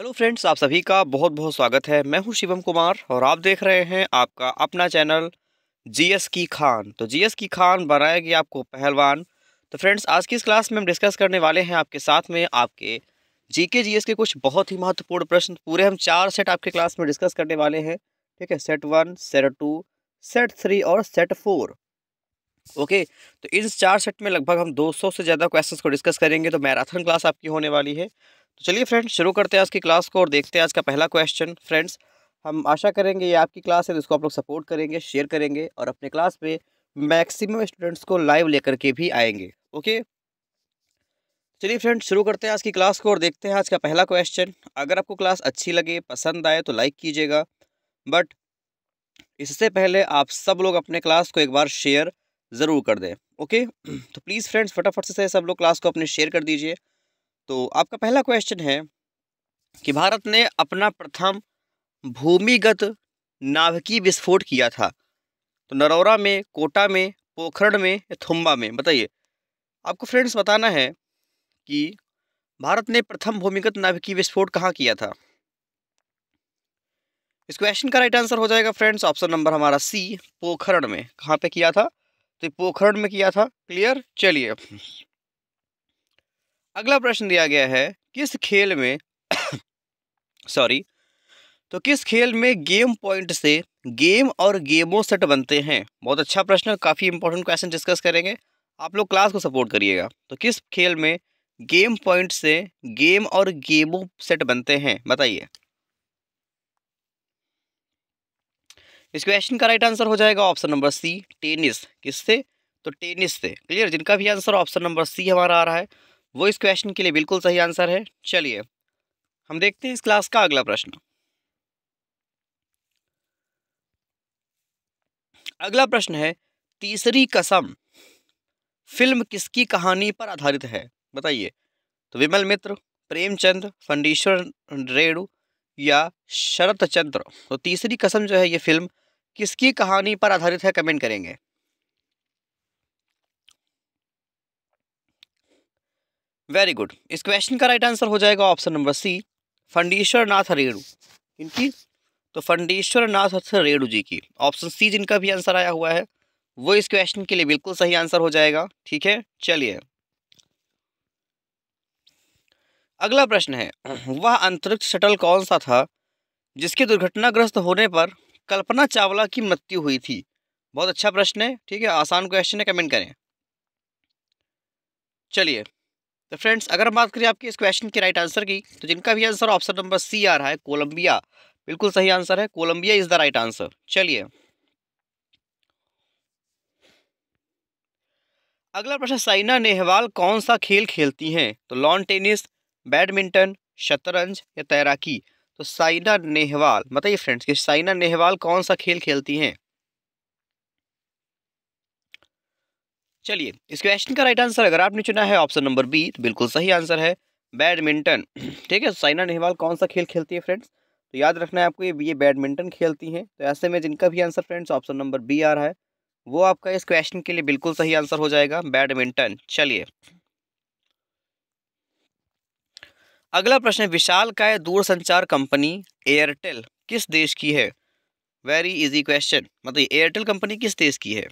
hello friends आप सभी का बहुत बहुत स्वागत है मैं हूं शिवम कुमार और आप देख रहे हैं आपका अपना चैनल जीएस की खान तो जीएस की खान बनाएगी आपको पहलवान तो फ्रेंड्स आज की इस क्लास में हम डिस्कस करने वाले हैं आपके साथ में आपके जीके जीएस के कुछ बहुत ही महत्वपूर्ण प्रश्न पूरे हम चार सेट आपके क्लास में डिस्कस करने वाले हैं ठीक है set one set two set three और सेट फोर ओके तो इस चार सेट में लगभग हम 200 से ज़्यादा क्वेश्चंस को डिस्कस करेंगे तो मैराथन क्लास आपकी होने वाली है तो चलिए फ्रेंड्स शुरू करते हैं आज की क्लास को और देखते हैं आज का पहला क्वेश्चन फ्रेंड्स हम आशा करेंगे ये आपकी क्लास है तो इसको आप लोग सपोर्ट करेंगे शेयर करेंगे और अपने क्लास में मैक्सिमम स्टूडेंट्स को लाइव लेकर के भी आएंगे ओके चलिए फ्रेंड्स शुरू करते हैं आज की क्लास को और देखते हैं आज का पहला क्वेश्चन अगर आपको क्लास अच्छी लगे पसंद आए तो लाइक कीजिएगा बट इससे पहले आप सब लोग अपने क्लास को एक बार शेयर ज़रूर कर दें ओके तो प्लीज़ फ्रेंड्स फटाफट से सब लोग क्लास को अपने शेयर कर दीजिए तो आपका पहला क्वेश्चन है कि भारत ने अपना प्रथम भूमिगत नाभिकीय विस्फोट किया था तो नरौरा में कोटा में पोखरण में या थुम्बा में बताइए आपको फ्रेंड्स बताना है कि भारत ने प्रथम भूमिगत नाभिकीय विस्फोट कहाँ किया था इस क्वेश्चन का राइट आंसर हो जाएगा फ्रेंड्स ऑप्शन नंबर हमारा सी पोखरण में कहाँ पे किया था तो पोखरण में किया था क्लियर चलिए अगला प्रश्न दिया गया है किस खेल में सॉरी तो किस खेल में गेम पॉइंट से गेम और गेमो सेट बनते हैं बहुत अच्छा प्रश्न काफ़ी इंपॉर्टेंट क्वेश्चन डिस्कस करेंगे आप लोग क्लास को सपोर्ट करिएगा तो किस खेल में गेम पॉइंट से गेम और गेमो सेट बनते हैं बताइए इस क्वेश्चन का राइट आंसर हो जाएगा ऑप्शन नंबर सी टेनिस किससे तो टेनिस से क्लियर जिनका भी आंसर ऑप्शन नंबर सी हमारा आ रहा है वो इस क्वेश्चन के लिए बिल्कुल सही आंसर है चलिए हम देखते हैं इस क्लास का अगला प्रश्न अगला प्रश्न है तीसरी कसम फिल्म किसकी कहानी पर आधारित है बताइए तो विमल मित्र प्रेमचंद फंडीश्वर रेणु या शरत चंद्र तो तीसरी कसम जो है ये फिल्म किसकी कहानी पर आधारित है कमेंट करेंगे वेरी गुड इस क्वेश्चन का राइट आंसर हो जाएगा option number C Phanishwar Nath Renu इनकी तो फंडेश्वर नाथ रेणु जी की ऑप्शन सी जिनका भी आंसर आया हुआ है वो इस क्वेश्चन के लिए बिल्कुल सही आंसर हो जाएगा ठीक है चलिए अगला प्रश्न है वह अंतरिक्ष शटल कौन सा था जिसके दुर्घटनाग्रस्त होने पर कल्पना चावला की मृत्यु हुई थी बहुत अच्छा प्रश्न है ठीक है आसान क्वेश्चन है कमेंट करें चलिए तो फ्रेंड्स अगर हम बात करें आपके इस क्वेश्चन के राइट आंसर की तो जिनका भी आंसर ऑप्शन नंबर सी आ रहा है कोलंबिया बिल्कुल सही आंसर है Colombia is the right answer चलिए अगला प्रश्न साइना नेहवाल कौन सा खेल खेलती हैं तो लॉन टेनिस बैडमिंटन शतरंज या तैराकी तो साइना नेहवाल बताइए फ्रेंड्स कि साइना नेहवाल कौन सा खेल खेलती हैं चलिए इस क्वेश्चन का राइट आंसर अगर आपने चुना है ऑप्शन नंबर बी तो बिल्कुल सही आंसर है बैडमिंटन ठीक है साइना नेहवाल कौन सा खेल खेलती है फ्रेंड्स तो याद रखना है आपको ये ये बैडमिंटन खेलती हैं तो ऐसे में जिनका भी answer friends option number B आ रहा है वो आपका इस क्वेश्चन के लिए बिल्कुल सही आंसर हो जाएगा बैडमिंटन चलिए अगला प्रश्न है विशाल दूर दूरसंचार कंपनी एयरटेल किस देश की है वेरी इजी क्वेश्चन मतलब एयरटेल कंपनी किस देश की है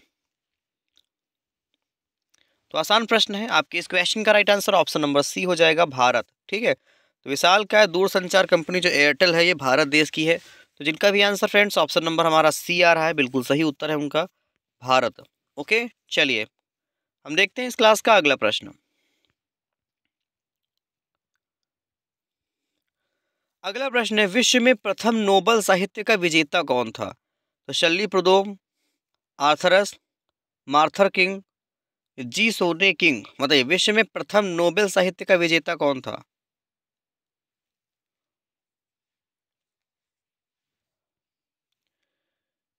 तो आसान प्रश्न है आपके इस क्वेश्चन का right answer option number C हो जाएगा भारत ठीक है तो विशाल का है दूरसंचार कंपनी जो एयरटेल है ये भारत देश की है तो जिनका भी आंसर फ्रेंड्स ऑप्शन नंबर हमारा सी आ रहा है बिल्कुल सही उत्तर है उनका भारत ओके चलिए हम देखते हैं इस क्लास का अगला प्रश्न अगला प्रश्न है विश्व में प्रथम नोबल साहित्य का विजेता कौन था तो शल्ली प्रदोम आर्थरस मार्थर किंग जी सोने किंग मतलब विश्व में प्रथम नोबेल साहित्य का विजेता कौन था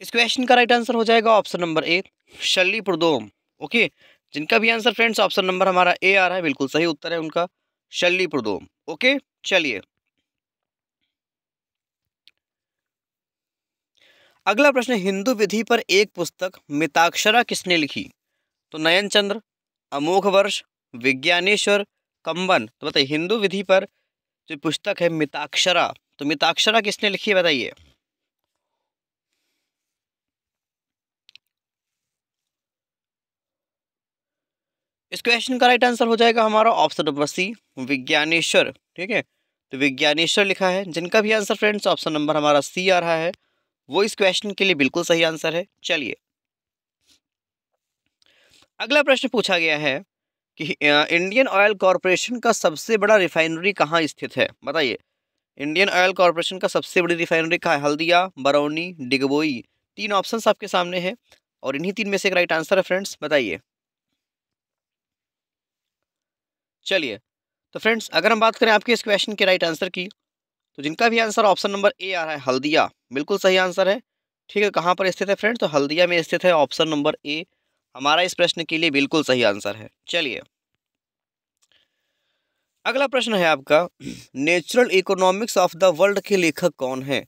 इस क्वेश्चन का राइट आंसर हो जाएगा ऑप्शन नंबर ए शल्ली प्रदोम ओके जिनका भी आंसर फ्रेंड्स ऑप्शन नंबर हमारा ए आ रहा है बिल्कुल सही उत्तर है उनका शल्ली प्रदोम ओके चलिए अगला प्रश्न हिंदू विधि पर एक पुस्तक मिताक्षरा किसने लिखी तो नयन चंद्र अमोघ वर्ष विज्ञानेश्वर कंबन तो बताइए हिंदू विधि पर जो पुस्तक है मिताक्षरा तो मिताक्षरा किसने लिखी है बताइए इस क्वेश्चन का राइट आंसर हो जाएगा हमारा ऑप्शन नंबर सी विज्ञानेश्वर ठीक है तो विज्ञानेश्वर लिखा है जिनका भी आंसर फ्रेंड्स ऑप्शन नंबर हमारा सी आ रहा है वो इस क्वेश्चन के लिए बिल्कुल सही आंसर है चलिए अगला प्रश्न पूछा गया है कि इंडियन ऑयल कॉरपोरेशन का सबसे बड़ा रिफाइनरी कहाँ स्थित है बताइए इंडियन ऑयल कॉरपोरेशन का सबसे बड़ी रिफाइनरी कहाँ हल्दिया बरौनी डिगबोई तीन ऑप्शन आपके सामने हैं और इन्हीं तीन में से एक राइट आंसर है फ्रेंड्स बताइए चलिए तो फ्रेंड्स अगर हम बात करें आपके इस क्वेश्चन के राइट आंसर की तो जिनका भी आंसर ऑप्शन नंबर ए आ रहा है हल्दिया बिल्कुल सही आंसर है ठीक है कहाँ पर स्थित है फ्रेंड्स तो हल्दिया में स्थित है ऑप्शन नंबर ए हमारा इस प्रश्न के लिए बिल्कुल सही आंसर है चलिए अगला प्रश्न है आपका natural economics of the world के लेखक कौन है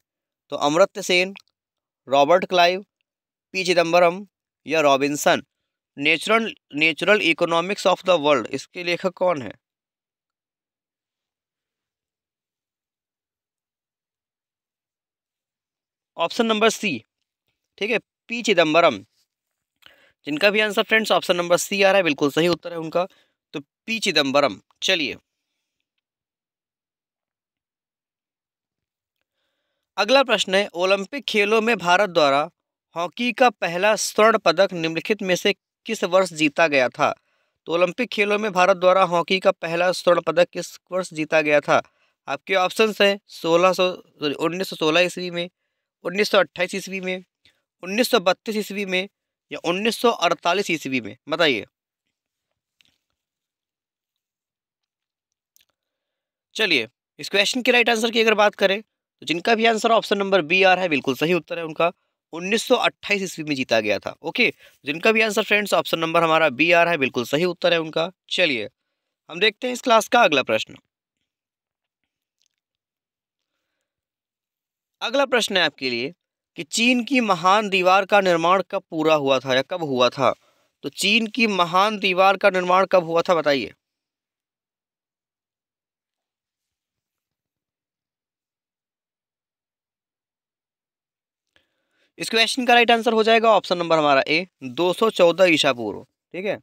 तो Amartya Sen Robert Clive P Chidambaram या Robinson natural natural economics of the world इसके लेखक कौन है ऑप्शन नंबर सी ठीक है पी चिदम्बरम जिनका भी answer friends option number C आ रहा है बिल्कुल सही उत्तर है उनका तो पी चिदम्बरम चलिए अगला प्रश्न है ओलंपिक खेलों में भारत द्वारा हॉकी का पहला स्वर्ण पदक निम्नलिखित में से किस वर्ष जीता गया था तो ओलंपिक खेलों में भारत द्वारा हॉकी का पहला स्वर्ण पदक किस वर्ष जीता गया था आपके ऑप्शन हैं सोलह सौ सॉरी उन्नीस सौ सोलह ईस्वी में उन्नीस सौ अट्ठाईस ईस्वी में उन्नीस सौ बत्तीस ईस्वी में या 1948 ईस्वी में बताइए चलिए इस क्वेश्चन के राइट आंसर की अगर बात करें तो जिनका भी आंसर ऑप्शन नंबर बी आर है बिल्कुल सही उत्तर है उनका 1928 ईस्वी में जीता गया था ओके जिनका भी आंसर फ्रेंड्स ऑप्शन नंबर हमारा बी आर है बिल्कुल सही उत्तर है उनका चलिए हम देखते हैं इस क्लास का अगला प्रश्न अगला प्रश्न है आपके लिए कि चीन की महान दीवार का निर्माण कब पूरा हुआ था या कब हुआ था तो चीन की महान दीवार का निर्माण कब हुआ था बताइए इस क्वेश्चन का राइट आंसर हो जाएगा ऑप्शन नंबर हमारा ए 214 ईसा पूर्व ठीक है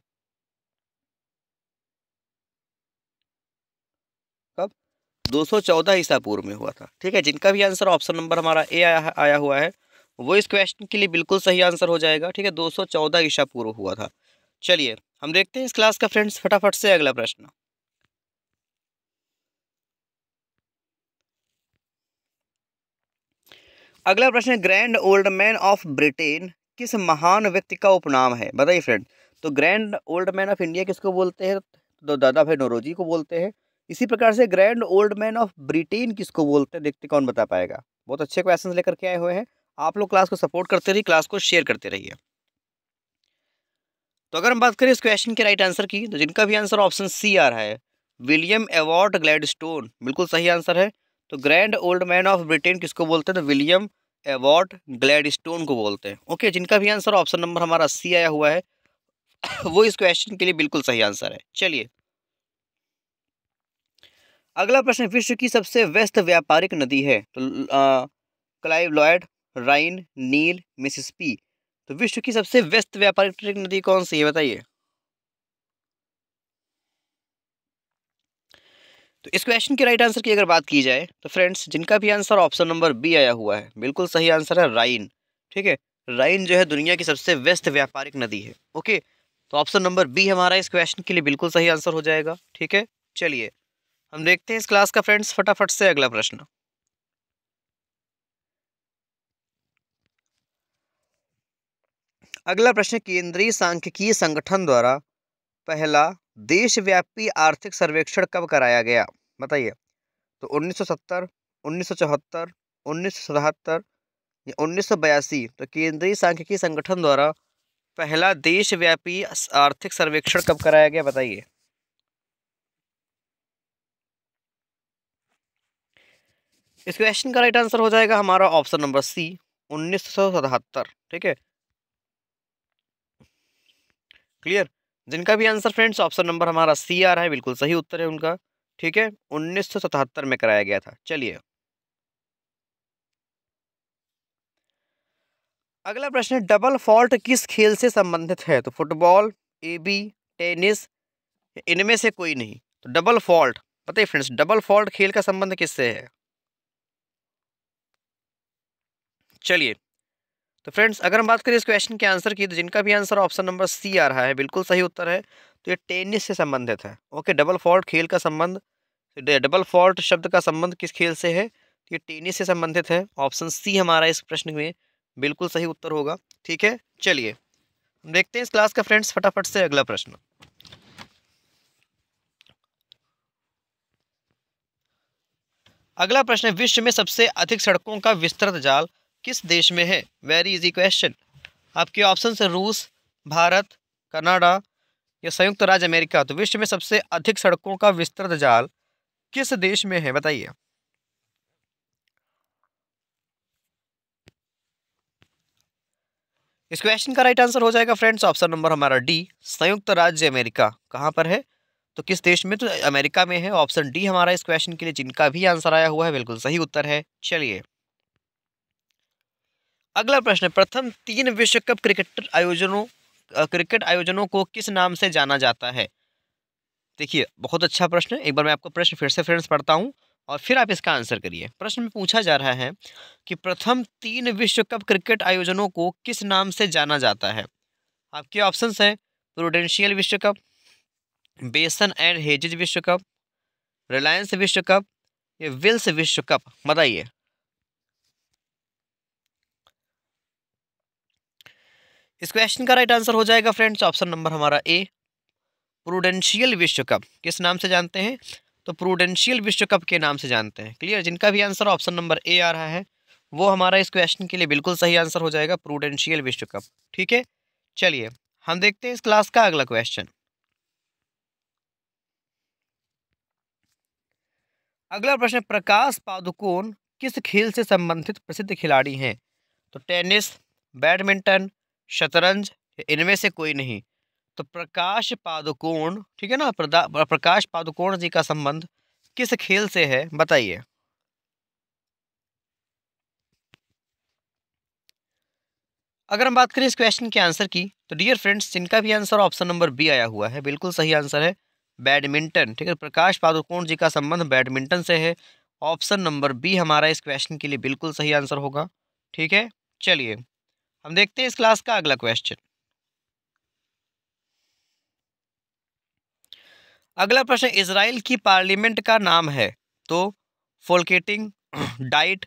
कब 214 ईसा पूर्व में हुआ था ठीक है जिनका भी आंसर ऑप्शन नंबर हमारा ए आया आया हुआ है वो इस क्वेश्चन के लिए बिल्कुल सही आंसर हो जाएगा ठीक है दो सौ चौदह ईशा पूर्व हुआ था चलिए हम देखते हैं इस क्लास का फ्रेंड्स फटाफट से अगला प्रश्न अगला प्रश्न grand old man of Britain किस महान व्यक्ति का उपनाम है बताइए फ्रेंड तो grand old man of India किसको बोलते हैं तो दादा भाई नोरोजी को बोलते हैं इसी प्रकार से grand old man of Britain किसको बोलते हैं देखते कौन बता पाएगा बहुत अच्छे क्वेश्चन लेकर के आए हुए हैं आप लोग क्लास को सपोर्ट करते रहिए क्लास को शेयर करते रहिए तो अगर हम बात करें इस क्वेश्चन के राइट आंसर की तो जिनका भी आंसर ऑप्शन सी आ रहा है विलियम एवॉर्ड ग्लैड स्टोन बिल्कुल सही आंसर है तो grand old man of Britain किसको बोलते हैं तो विलियम एवॉर्ड ग्लैड स्टोन को बोलते हैं ओके जिनका भी आंसर ऑप्शन नंबर हमारा सी आया हुआ है वो इस क्वेश्चन के लिए बिल्कुल सही आंसर है चलिए अगला प्रश्न विश्व की सबसे व्यस्त व्यापारिक नदी है तो क्लाइव लॉयड राइन नील मिसिसपी तो विश्व की सबसे व्यस्त व्यापारिक नदी कौन सी है बताइए तो इस क्वेश्चन के राइट आंसर की अगर बात की जाए तो फ्रेंड्स जिनका भी आंसर ऑप्शन नंबर बी आया हुआ है बिल्कुल सही आंसर है राइन ठीक है राइन जो है दुनिया की सबसे व्यस्त व्यापारिक नदी है ओके तो ऑप्शन नंबर बी हमारा इस क्वेश्चन के लिए बिल्कुल सही आंसर हो जाएगा ठीक है चलिए हम देखते हैं इस क्लास का फ्रेंड्स फटाफट से अगला प्रश्न अगला प्रश्न केंद्रीय सांख्यिकीय संगठन द्वारा पहला देशव्यापी आर्थिक सर्वेक्षण कब कराया गया बताइए तो 1970, 1974, 1977 या उन्नीस तो केंद्रीय सांख्यिकी संगठन द्वारा पहला देशव्यापी आर्थिक सर्वेक्षण कब कराया गया बताइए इस क्वेश्चन का राइट आंसर हो जाएगा हमारा ऑप्शन नंबर सी उन्नीस ठीक है क्लियर जिनका भी आंसर फ्रेंड्स ऑप्शन नंबर हमारा सी आ रहा है बिल्कुल सही उत्तर है उनका ठीक है उन्नीस में कराया गया था चलिए अगला प्रश्न है डबल फॉल्ट किस खेल से संबंधित है तो फुटबॉल ए बी टेनिस इनमें से कोई नहीं तो डबल फॉल्ट पता है फ्रेंड्स डबल फॉल्ट खेल का संबंध किससे है चलिए तो फ्रेंड्स अगर हम बात करें इस क्वेश्चन के आंसर की तो जिनका भी आंसर ऑप्शन नंबर सी आ रहा है बिल्कुल सही उत्तर है तो ये टेनिस से संबंधित है ओके डबल फॉल्ट खेल का संबंध डबल फॉल्ट शब्द का संबंध किस खेल से है तो ये टेनिस से संबंधित है ऑप्शन सी हमारा इस प्रश्न में बिल्कुल सही उत्तर होगा ठीक है चलिए हम देखते हैं इस क्लास का फ्रेंड्स फटाफट से अगला प्रश्न अगला प्रश्न है विश्व में सबसे अधिक सड़कों का विस्तृत जाल किस देश में है वेरी इजी क्वेश्चन आपके ऑप्शन है रूस भारत कनाडा या संयुक्त राज्य अमेरिका तो विश्व में सबसे अधिक सड़कों का विस्तृत जाल किस देश में है बताइए इस क्वेश्चन का राइट आंसर हो जाएगा फ्रेंड्स ऑप्शन नंबर हमारा डी संयुक्त राज्य अमेरिका कहाँ पर है तो किस देश में तो अमेरिका में है ऑप्शन डी हमारा इस क्वेश्चन के लिए जिनका भी आंसर आया हुआ है बिल्कुल सही उत्तर है चलिए अगला प्रश्न प्रथम तीन विश्व कप क्रिकेटर आयोजनों क्रिकेट आयोजनों को किस नाम से जाना जाता है देखिए बहुत अच्छा प्रश्न एक बार मैं आपको प्रश्न फिर से फ्रेंड्स पढ़ता हूँ और फिर आप इसका आंसर करिए प्रश्न में पूछा जा रहा है कि प्रथम तीन विश्व कप क्रिकेट आयोजनों को किस नाम से जाना जाता है आपके ऑप्शन हैं प्रोडेंशियल विश्व कप बेसन एंड हेजिज विश्व कप रिलायंस विश्व कप या विल्स विश्व कप बताइए इस क्वेश्चन का राइट आंसर हो जाएगा फ्रेंड्स ऑप्शन नंबर हमारा ए प्रूडेंशियल विश्व कप किस नाम से जानते हैं तो प्रूडेंशियल विश्व कप के नाम से जानते हैं क्लियर जिनका भी आंसर ऑप्शन नंबर ए आ रहा है वो हमारा इस क्वेश्चन के लिए बिल्कुल सही आंसर हो जाएगा प्रूडेंशियल विश्व कप ठीक है चलिए हम देखते हैं इस क्लास का अगला क्वेश्चन अगला प्रश्न प्रकाश पादुकोण किस खेल से संबंधित प्रसिद्ध खिलाड़ी हैं तो टेनिस बैडमिंटन शतरंज इनमें से कोई नहीं तो प्रकाश पादुकोण ठीक है ना प्रकाश पादुकोण जी का संबंध किस खेल से है बताइए अगर हम बात करें इस क्वेश्चन के आंसर की तो डियर फ्रेंड्स इनका भी आंसर ऑप्शन नंबर बी आया हुआ है बिल्कुल सही आंसर है बैडमिंटन ठीक है प्रकाश पादुकोण जी का संबंध बैडमिंटन से है ऑप्शन नंबर बी हमारा इस क्वेश्चन के लिए बिल्कुल सही आंसर होगा ठीक है चलिए हम देखते हैं इस क्लास का अगला क्वेश्चन अगला प्रश्न इसराइल की पार्लियामेंट का नाम है तो फोलकेटिंग डाइट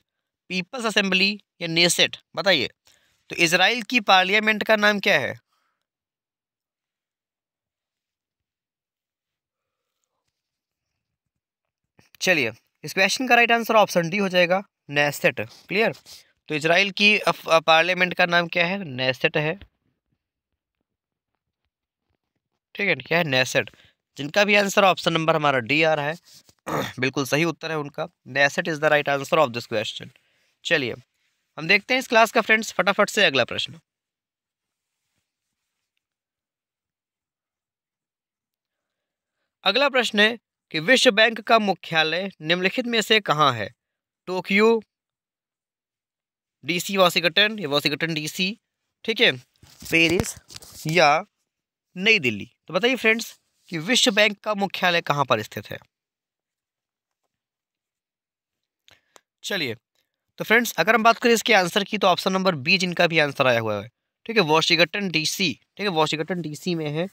पीपल्स असेंबली या नेसेट बताइए तो इसराइल की पार्लियामेंट का नाम क्या है चलिए इस क्वेश्चन का राइट आंसर ऑप्शन डी हो जाएगा नेसेट क्लियर तो इसराइल की पार्लियामेंट का नाम क्या है नेसेट है ठीक है क्या है नेसेट जिनका भी आंसर ऑप्शन नंबर हमारा डी आ रहा है बिल्कुल सही उत्तर है उनका Knesset is the right answer of this question चलिए हम देखते हैं इस क्लास का फ्रेंड्स फटाफट से अगला प्रश्न अगला प्रश्न है कि विश्व बैंक का मुख्यालय निम्नलिखित में से कहाँ है टोक्यो डी सी वाशिंगटन या वाशिंगटन डीसी ठीक है पेरिस या नई दिल्ली तो बताइए फ्रेंड्स कि विश्व बैंक का मुख्यालय कहाँ पर स्थित है चलिए तो फ्रेंड्स अगर हम बात करें इसके आंसर की तो ऑप्शन नंबर बी जिनका भी आंसर आया हुआ है ठीक है वॉशिंगटन डीसी ठीक है वॉशिंगटन डीसी में है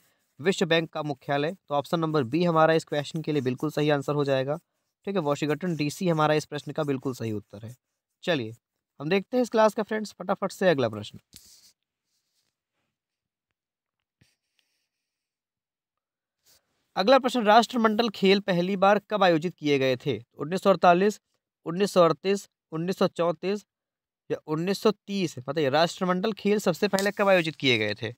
विश्व बैंक का मुख्यालय तो ऑप्शन नंबर बी हमारा इस क्वेश्चन के लिए बिल्कुल सही आंसर हो जाएगा ठीक है वॉशिंगटन डीसी हमारा इस प्रश्न का बिल्कुल सही उत्तर है चलिए हम देखते हैं इस क्लास का फ्रेंड्स फटाफट से अगला प्रश्न अगला प्रश्न राष्ट्रमंडल खेल पहली बार कब आयोजित किए गए थे उन्नीस सौ अड़तालीस उन्नीस सौ अड़तीस उन्नीस सौ चौंतीस या उन्नीस सौ तीस बताइए राष्ट्रमंडल खेल सबसे पहले कब आयोजित किए गए थे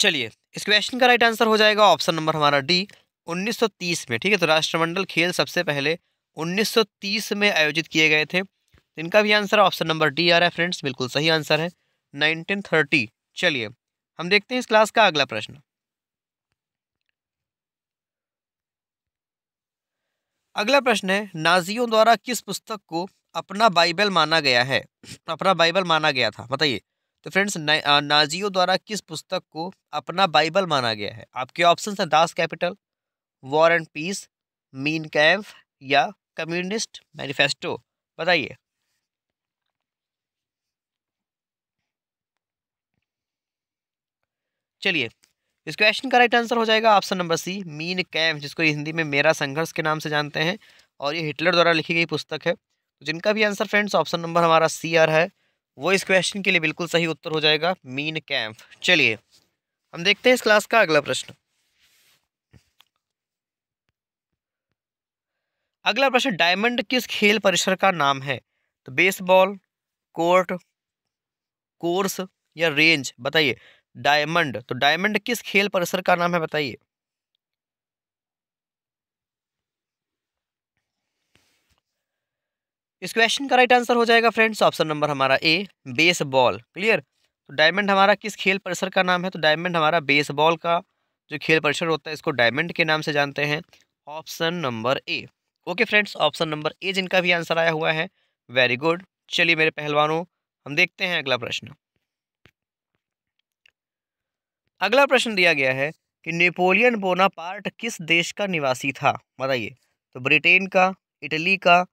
चलिए इस क्वेश्चन का राइट आंसर हो जाएगा ऑप्शन नंबर हमारा डी 1930 में ठीक है तो राष्ट्रमंडल खेल सबसे पहले 1930 में आयोजित किए गए थे इनका भी आंसर ऑप्शन नंबर डी आ रहा है फ्रेंड्स बिल्कुल सही आंसर है 1930 चलिए हम देखते हैं इस क्लास का अगला प्रश्न अगला प्रश्न है नाजियों द्वारा किस पुस्तक को अपना बाइबल माना गया है अपना बाइबल माना गया था बताइए तो फ्रेंड्स नाजियों द्वारा किस पुस्तक को अपना बाइबल माना गया है आपके ऑप्शन हैं Das Kapital War and Peace Mein Kampf या कम्युनिस्ट मैनिफेस्टो बताइए चलिए इस क्वेश्चन का राइट आंसर हो जाएगा option number C Mein Kampf जिसको हिंदी में मेरा संघर्ष के नाम से जानते हैं और ये हिटलर द्वारा लिखी गई पुस्तक है तो जिनका भी आंसर फ्रेंड्स ऑप्शन नंबर हमारा सी आर है वो इस क्वेश्चन के लिए बिल्कुल सही उत्तर हो जाएगा मीन कैम्प चलिए हम देखते हैं इस क्लास का अगला प्रश्न अगला प्रश्न डायमंड किस खेल परिसर का नाम है तो बेसबॉल कोर्ट कोर्स या रेंज बताइए डायमंड तो डायमंड किस खेल परिसर का नाम है बताइए इस क्वेश्चन का राइट आंसर हो जाएगा फ्रेंड्स ऑप्शन नंबर हमारा ए बेसबॉल क्लियर तो डायमंड हमारा किस खेल परिसर का नाम है तो डायमंड हमारा बेसबॉल का जो खेल परिसर होता है इसको डायमंड के नाम से जानते हैं option number A okay friends option number A जिनका भी आंसर आया हुआ है वेरी गुड चलिए मेरे पहलवानों हम देखते हैं अगला प्रश्न अगला प्रश्न दिया गया है कि नेपोलियन बोनापार्ट किस देश का निवासी था बताइए तो ब्रिटेन का इटली का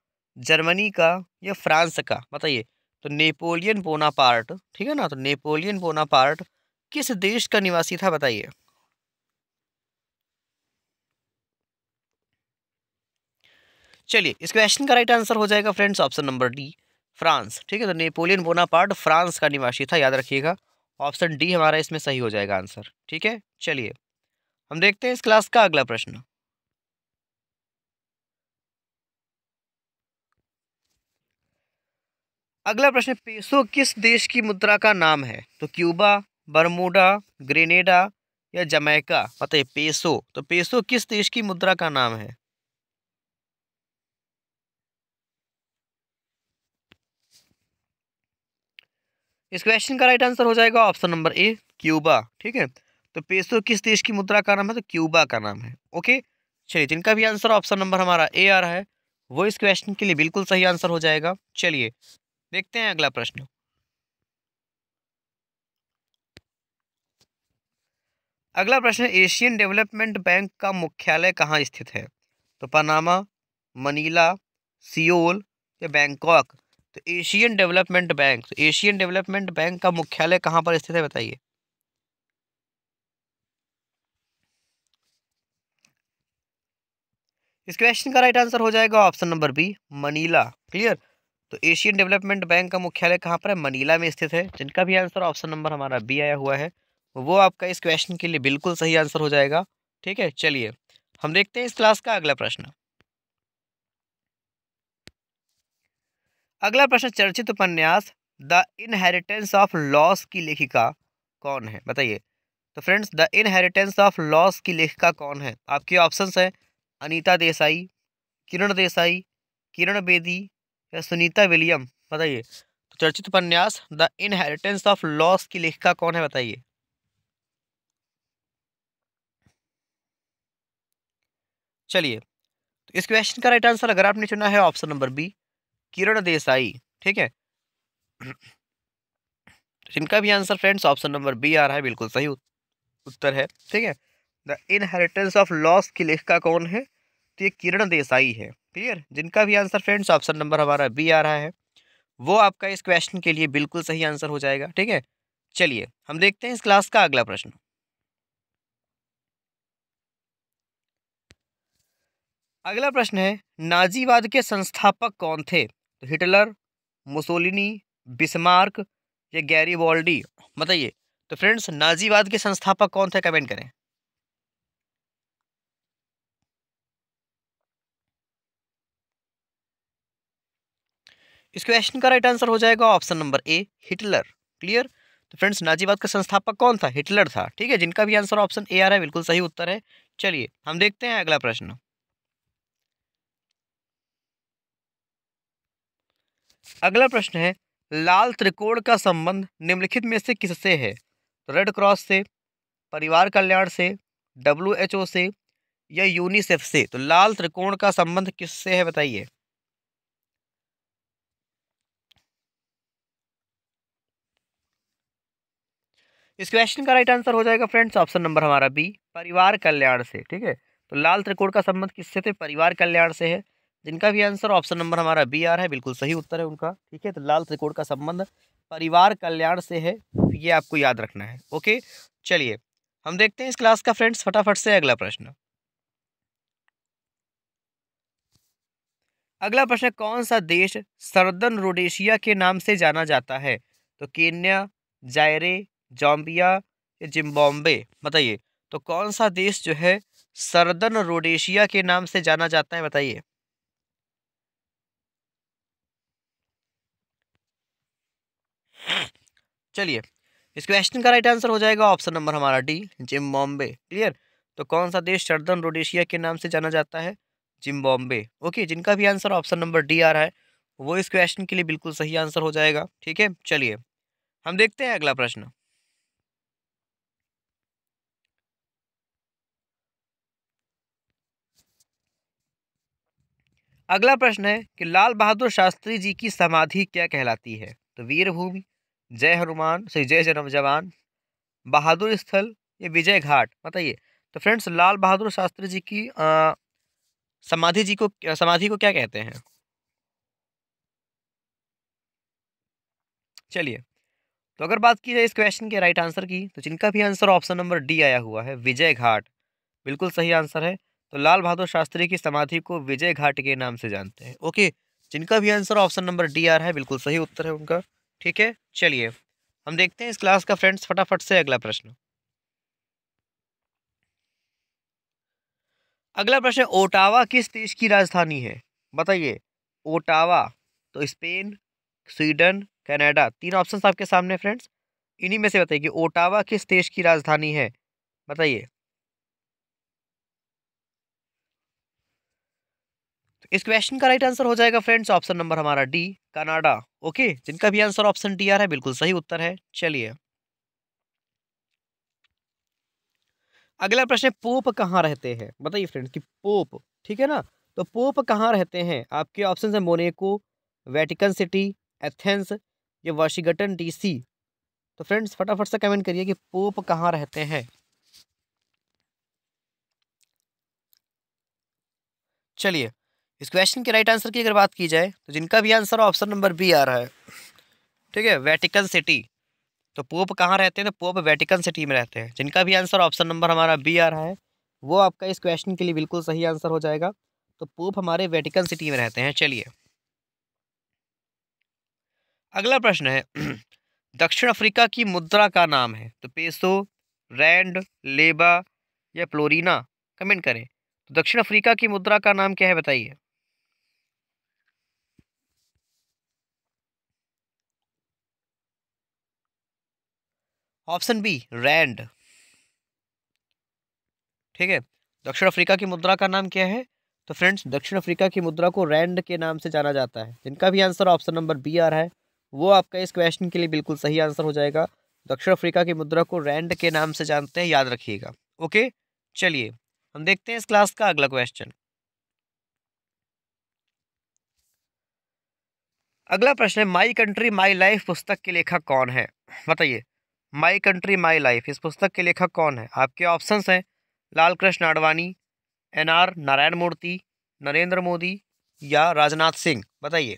जर्मनी का या फ्रांस का बताइए तो नेपोलियन बोनापार्ट ठीक है ना तो नेपोलियन बोनापार्ट किस देश का निवासी था बताइए चलिए इस क्वेश्चन का राइट आंसर हो जाएगा friends option number D France ठीक है तो नेपोलियन बोनापार्ट फ्रांस का निवासी था याद रखिएगा ऑप्शन डी हमारा इसमें सही हो जाएगा आंसर ठीक है चलिए हम देखते हैं इस क्लास का अगला प्रश्न अगला प्रश्न पेसो किस देश की मुद्रा का नाम है तो क्यूबा बरमूडा ग्रेनेडा या जमैका पता है पेसो तो पेसो किस देश की मुद्रा का नाम है इस क्वेश्चन का राइट आंसर हो जाएगा ऑप्शन नंबर ए क्यूबा ठीक है तो पेसो किस देश की मुद्रा का नाम है तो क्यूबा का नाम है ओके चलिए जिनका भी आंसर ऑप्शन नंबर हमारा ए आ रहा है वो इस क्वेश्चन के लिए बिल्कुल सही आंसर हो जाएगा चलिए देखते हैं अगला प्रश्न अगला प्रश्न एशियन डेवलपमेंट बैंक का मुख्यालय कहाँ स्थित है तो पनामा मनीला सियोल या बैंकॉक तो एशियन डेवलपमेंट बैंक तो एशियन डेवलपमेंट बैंक का मुख्यालय कहाँ पर स्थित है बताइए इस क्वेश्चन का राइट आंसर हो जाएगा option number B Manila clear तो एशियन डेवलपमेंट बैंक का मुख्यालय कहाँ पर है मनीला में स्थित है जिनका भी आंसर ऑप्शन नंबर हमारा बी आया हुआ है वो आपका इस क्वेश्चन के लिए बिल्कुल सही आंसर हो जाएगा ठीक है चलिए हम देखते हैं इस क्लास का अगला प्रश्न अगला प्रश्न चर्चित उपन्यास द इनहेरिटेंस ऑफ लॉस की लेखिका कौन है बताइए तो friends the Inheritance of Loss की लेखिका कौन है आपके ऑप्शंस हैं अनीता देसाई किरण देसाई किरण बेदी या सुनीता विलियम बताइए तो चर्चित उपन्यास द इनहेरिटेंस ऑफ लॉस की लेखिका कौन है बताइए चलिए तो इस क्वेश्चन का राइट आंसर अगर आपने चुना है option number B Kiran Desai ठीक है इनका भी answer friends option number B आ रहा है बिल्कुल सही उत्तर है ठीक है द इनहेरिटेंस ऑफ लॉस की लेखिका कौन है तो ये किरण देसाई है क्लियर जिनका भी आंसर फ्रेंड्स ऑप्शन नंबर हमारा बी आ रहा है वो आपका इस क्वेश्चन के लिए बिल्कुल सही आंसर हो जाएगा ठीक है चलिए हम देखते हैं इस क्लास का अगला प्रश्न अगला प्रश्न है नाजीवाद के संस्थापक कौन थे हिटलर मुसोलिनी बिस्मार्क या गैरी वॉल्डी बताइए तो फ्रेंड्स नाजीवाद के संस्थापक कौन थे कमेंट करें इस क्वेश्चन का राइट आंसर हो जाएगा option number A Hitler clear तो फ्रेंड्स नाजीवाद का संस्थापक कौन था हिटलर था ठीक है जिनका भी आंसर ऑप्शन ए आ रहा है बिल्कुल सही उत्तर है चलिए हम देखते हैं अगला प्रश्न अगला प्रश्न है लाल त्रिकोण का संबंध निम्नलिखित में से किससे है रेड तो क्रॉस से परिवार कल्याण से डब्ल्यू एच ओ से या यूनिसेफ से तो लाल त्रिकोण का संबंध किससे है बताइए इस क्वेश्चन का राइट आंसर हो जाएगा फ्रेंड्स ऑप्शन नंबर हमारा बी परिवार कल्याण से ठीक है तो लाल त्रिकोण का संबंध किससे थे परिवार कल्याण से है जिनका भी आंसर ऑप्शन नंबर हमारा बी आर है बिल्कुल सही उत्तर है उनका ठीक है तो लाल त्रिकोण का संबंध परिवार कल्याण से है ये आपको याद रखना है ओके चलिए हम देखते हैं इस क्लास का फ्रेंड्स फटाफट से अगला प्रश्न अगला प्रश्न कौन सा देश सर्दन रोडेशिया के नाम से जाना जाता है तो केन्या जायरे जॉम्बिया जिम्बॉम्बे बताइए तो कौन सा देश जो है सर्दन रोडेशिया के नाम से जाना जाता है बताइए चलिए इस क्वेश्चन का राइट आंसर हो जाएगा ऑप्शन नंबर हमारा डी जिम्बाब्वे क्लियर तो कौन सा देश शर्दन रोडेशिया के नाम से जाना जाता है जिम्बाब्वे ओके जिनका भी आंसर ऑप्शन नंबर डी आ रहा है वो इस क्वेश्चन के लिए बिल्कुल सही आंसर हो जाएगा ठीक है चलिए हम देखते हैं अगला प्रश्न अगला प्रश्न है कि लाल बहादुर शास्त्री जी की समाधि क्या कहलाती है तो वीरभूमि जय हनुमान सही जय जन्म जवान बहादुर स्थल ये विजय घाट बताइए तो फ्रेंड्स लाल बहादुर शास्त्री जी की समाधि जी को समाधि को क्या कहते हैं चलिए तो अगर बात की जाए इस क्वेश्चन के राइट आंसर की तो जिनका भी आंसर ऑप्शन नंबर डी आया हुआ है विजय घाट बिल्कुल सही आंसर है तो लाल बहादुर शास्त्री की समाधि को विजय घाट के नाम से जानते हैं ओके जिनका भी आंसर ऑप्शन नंबर डी आ रहा है बिल्कुल सही उत्तर है उनका ठीक है चलिए हम देखते हैं इस क्लास का फ्रेंड्स फटाफट से अगला प्रश्न अगला प्रश्न ओटावा किस देश की राजधानी है बताइए ओटावा तो स्पेन स्वीडन कनाडा तीन ऑप्शन आपके सामने फ्रेंड्स इन्हीं में से बताइए ओटावा किस देश की राजधानी है बताइए इस क्वेश्चन का राइट आंसर हो जाएगा फ्रेंड्स ऑप्शन नंबर हमारा डी कनाडा ओके जिनका भी आंसर ऑप्शन डी आर है बिल्कुल सही उत्तर है चलिए अगला प्रश्न है पोप कहाँ रहते हैं बताइए फ्रेंड्स कि पोप ठीक है ना तो पोप कहाँ रहते हैं आपके ऑप्शन है मोनेको वेटिकन सिटी एथेंस या वाशिंगटन डीसी तो फ्रेंड्स फटाफट से कमेंट करिए कि पोप कहाँ रहते हैं चलिए इस क्वेश्चन के राइट आंसर की अगर बात की जाए तो जिनका भी आंसर ऑप्शन नंबर बी आ रहा है ठीक है वेटिकन सिटी तो पोप कहाँ रहते हैं तो पोप वेटिकन सिटी में रहते हैं जिनका भी आंसर ऑप्शन नंबर हमारा बी आ रहा है वो आपका इस क्वेश्चन के लिए बिल्कुल सही आंसर हो जाएगा तो पोप हमारे वेटिकन सिटी में रहते हैं चलिए अगला प्रश्न है दक्षिण अफ्रीका की मुद्रा का नाम है तो पेसो रैंड लेबा या फ्लोरिना कमेंट करें तो दक्षिण अफ्रीका की मुद्रा का नाम क्या है बताइए ऑप्शन बी रैंड ठीक है दक्षिण अफ्रीका की मुद्रा का नाम क्या है तो फ्रेंड्स दक्षिण अफ्रीका की मुद्रा को रैंड के नाम से जाना जाता है जिनका भी आंसर ऑप्शन नंबर बी आ रहा है वो आपका इस क्वेश्चन के लिए बिल्कुल सही आंसर हो जाएगा दक्षिण अफ्रीका की मुद्रा को रैंड के नाम से जानते हैं याद रखिएगा ओके चलिए हम देखते हैं इस क्लास का अगला क्वेश्चन अगला प्रश्न है माई कंट्री माई लाइफ पुस्तक के लेखक कौन है बताइए माई कंट्री माई लाइफ इस पुस्तक के लेखक कौन है आपके ऑप्शंस हैं लाल कृष्ण आडवाणी एन आर नारायण मूर्ति नरेंद्र मोदी या राजनाथ सिंह बताइए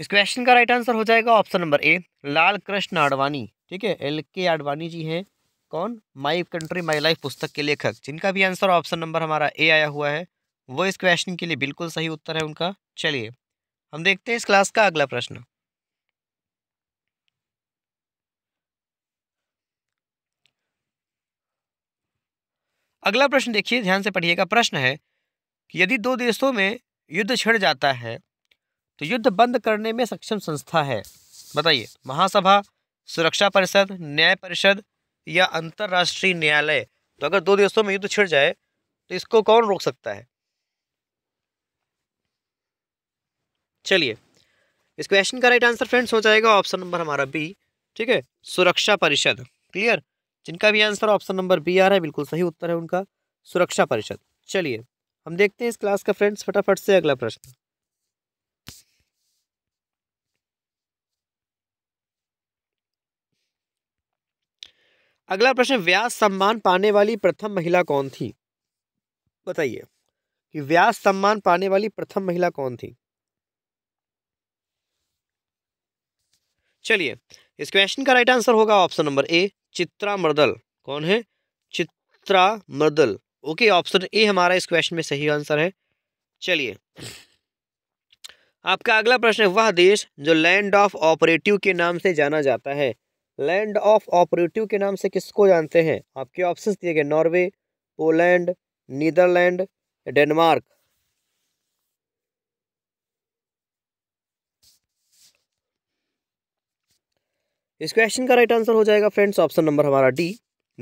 इस क्वेश्चन का राइट आंसर हो जाएगा option number A Lal Krishna Advani ठीक है एल के आडवाणी जी हैं कौन माई कंट्री माई लाइफ पुस्तक के लेखक जिनका भी आंसर ऑप्शन नंबर हमारा ए आया हुआ है वो इस क्वेश्चन के लिए बिल्कुल सही उत्तर है उनका चलिए हम देखते हैं इस क्लास का अगला प्रश्न अगला प्रश्न देखिए ध्यान से पढ़िएगा प्रश्न है कि यदि दो देशों में युद्ध छिड़ जाता है तो युद्ध बंद करने में सक्षम संस्था है बताइए महासभा सुरक्षा परिषद न्याय परिषद या अंतर्राष्ट्रीय न्यायालय तो अगर दो देशों में युद्ध छिड़ जाए तो इसको कौन रोक सकता है चलिए इस क्वेश्चन का राइट आंसर फ्रेंड्स हो जाएगा ऑप्शन नंबर हमारा बी ठीक है सुरक्षा परिषद क्लियर जिनका भी आंसर ऑप्शन नंबर बी आ रहा है बिल्कुल सही उत्तर है उनका सुरक्षा परिषद चलिए हम देखते हैं इस क्लास का फ्रेंड्स फटाफट से अगला प्रश्न अगला प्रश्न व्यास सम्मान पाने वाली प्रथम महिला कौन थी बताइए कि व्यास सम्मान पाने वाली प्रथम महिला कौन थी चलिए इस क्वेश्चन का राइट आंसर होगा option number A Chitra Mardal कौन है Chitra Mardal okay option A हमारा इस क्वेश्चन में सही आंसर है चलिए आपका अगला प्रश्न है वह देश जो लैंड ऑफ ऑपरेटिव के नाम से जाना जाता है लैंड ऑफ ऑपरेटिव के नाम से किसको जानते हैं आपके ऑप्शंस दिए गए नॉर्वे पोलैंड नीदरलैंड डेनमार्क इस क्वेश्चन का राइट आंसर हो जाएगा फ्रेंड्स ऑप्शन नंबर हमारा डी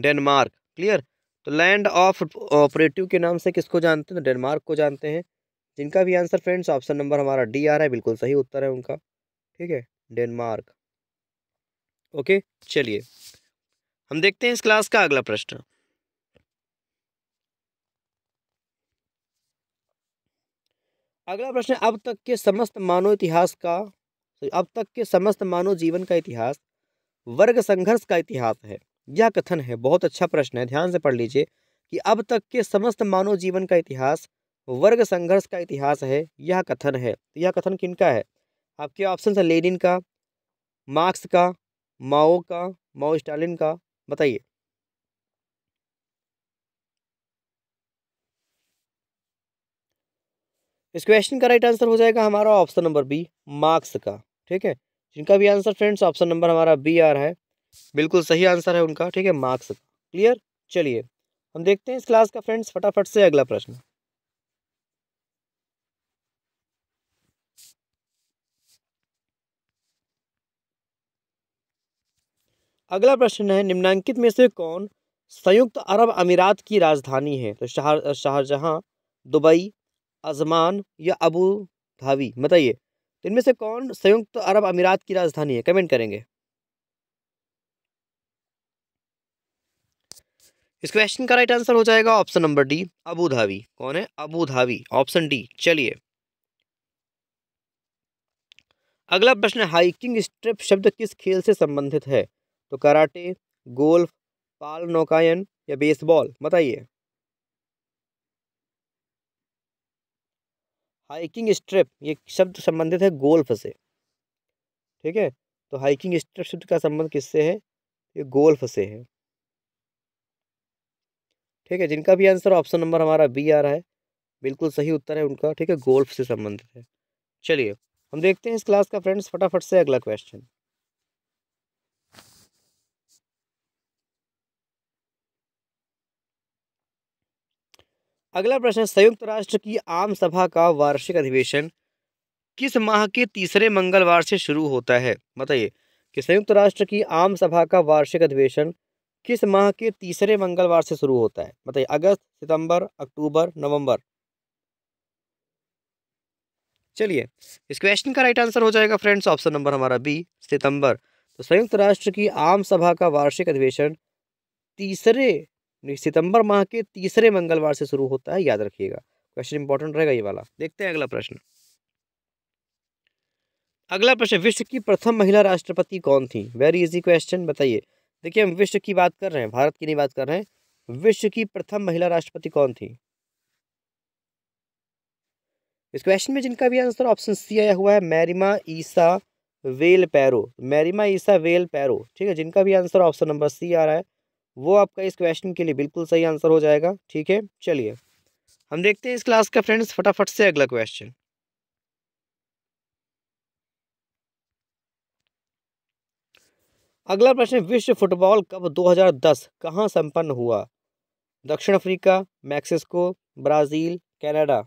डेनमार्क क्लियर तो लैंड ऑफ ऑपरेटिव के नाम से किसको जानते हैं तो डेनमार्क को जानते हैं जिनका भी आंसर फ्रेंड्स ऑप्शन नंबर हमारा डी आ रहा है बिल्कुल सही उत्तर है उनका ठीक है डेनमार्क ओके चलिए हम देखते हैं इस क्लास का अगला प्रश्न अगला प्रश्न अब तक के समस्त मानव इतिहास का अब तक के समस्त मानव जीवन का इतिहास वर्ग संघर्ष का इतिहास है यह कथन है बहुत अच्छा प्रश्न है ध्यान से पढ़ लीजिए कि अब तक के समस्त मानव जीवन का इतिहास वर्ग संघर्ष का इतिहास है यह कथन है तो यह कथन किनका है आपके ऑप्शन है लेनिन का मार्क्स का माओ का माओ स्टालिन का बताइए इस क्वेश्चन का राइट आंसर हो जाएगा हमारा ऑप्शन नंबर बी मार्क्स का ठीक है जिनका भी आंसर फ्रेंड्स ऑप्शन नंबर हमारा बी आर है बिल्कुल सही आंसर है उनका ठीक है मार्क्स क्लियर चलिए हम देखते हैं इस क्लास का फ्रेंड्स फटाफट से अगला प्रश्न अगला प्रश्न है निम्नांकित में से कौन संयुक्त अरब अमीरात की राजधानी है तो शाहजहाँ दुबई अजमान या अबू धाबी बताइए तो इनमें से कौन संयुक्त अरब अमीरात की राजधानी है कमेंट करेंगे इस क्वेश्चन का राइट आंसर हो जाएगा option number D Abu Dhabi कौन है अबू धाबी ऑप्शन डी चलिए अगला प्रश्न हाइकिंग स्ट्रिप शब्द किस खेल से संबंधित है तो कराटे गोल्फ पाल नौकायन या बेसबॉल बताइए हाइकिंग स्ट्रिप ये शब्द संबंधित है गोल्फ से ठीक है तो हाइकिंग स्ट्रिप शब्द का संबंध किससे है ये गोल्फ से है ठीक है जिनका भी आंसर ऑप्शन नंबर हमारा बी आ रहा है बिल्कुल सही उत्तर है उनका ठीक है गोल्फ से संबंधित है चलिए हम देखते हैं इस क्लास का फ्रेंड्स फटाफट से अगला क्वेश्चन अगला प्रश्न संयुक्त राष्ट्र की आम सभा का वार्षिक अधिवेशन किस माह के तीसरे मंगलवार से शुरू होता है बताइए कि संयुक्त राष्ट्र की आम सभा का वार्षिक अधिवेशन किस माह के तीसरे मंगलवार से शुरू होता है बताइए अगस्त सितंबर अक्टूबर नवंबर चलिए इस क्वेश्चन का राइट आंसर हो जाएगा फ्रेंड्स ऑप्शन नंबर हमारा बी सितंबर तो संयुक्त राष्ट्र की आम सभा का वार्षिक अधिवेशन तीसरे सितंबर माह के तीसरे मंगलवार से शुरू होता है याद रखिएगा क्वेश्चन इंपॉर्टेंट रहेगा ये वाला देखते हैं अगला प्रश्न अगला प्रश्न विश्व की प्रथम महिला राष्ट्रपति कौन थी वेरी इजी क्वेश्चन बताइए देखिए हम विश्व की बात कर रहे हैं भारत की नहीं बात कर रहे हैं विश्व की प्रथम महिला राष्ट्रपति कौन थी इस क्वेश्चन में जिनका भी आंसर ऑप्शन सी आया हुआ है मैरिमा ईसा वेल पैरो मैरिमा ईसा वेल पैरो ठीक है जिनका भी आंसर ऑप्शन नंबर सी आ रहा है वो आपका इस क्वेश्चन के लिए बिल्कुल सही आंसर हो जाएगा ठीक है चलिए हम देखते हैं इस क्लास का फ्रेंड्स फटाफट से अगला क्वेश्चन अगला प्रश्न विश्व फुटबॉल कप 2010 कहां संपन्न हुआ दक्षिण अफ्रीका मैक्सिको ब्राज़ील कनाडा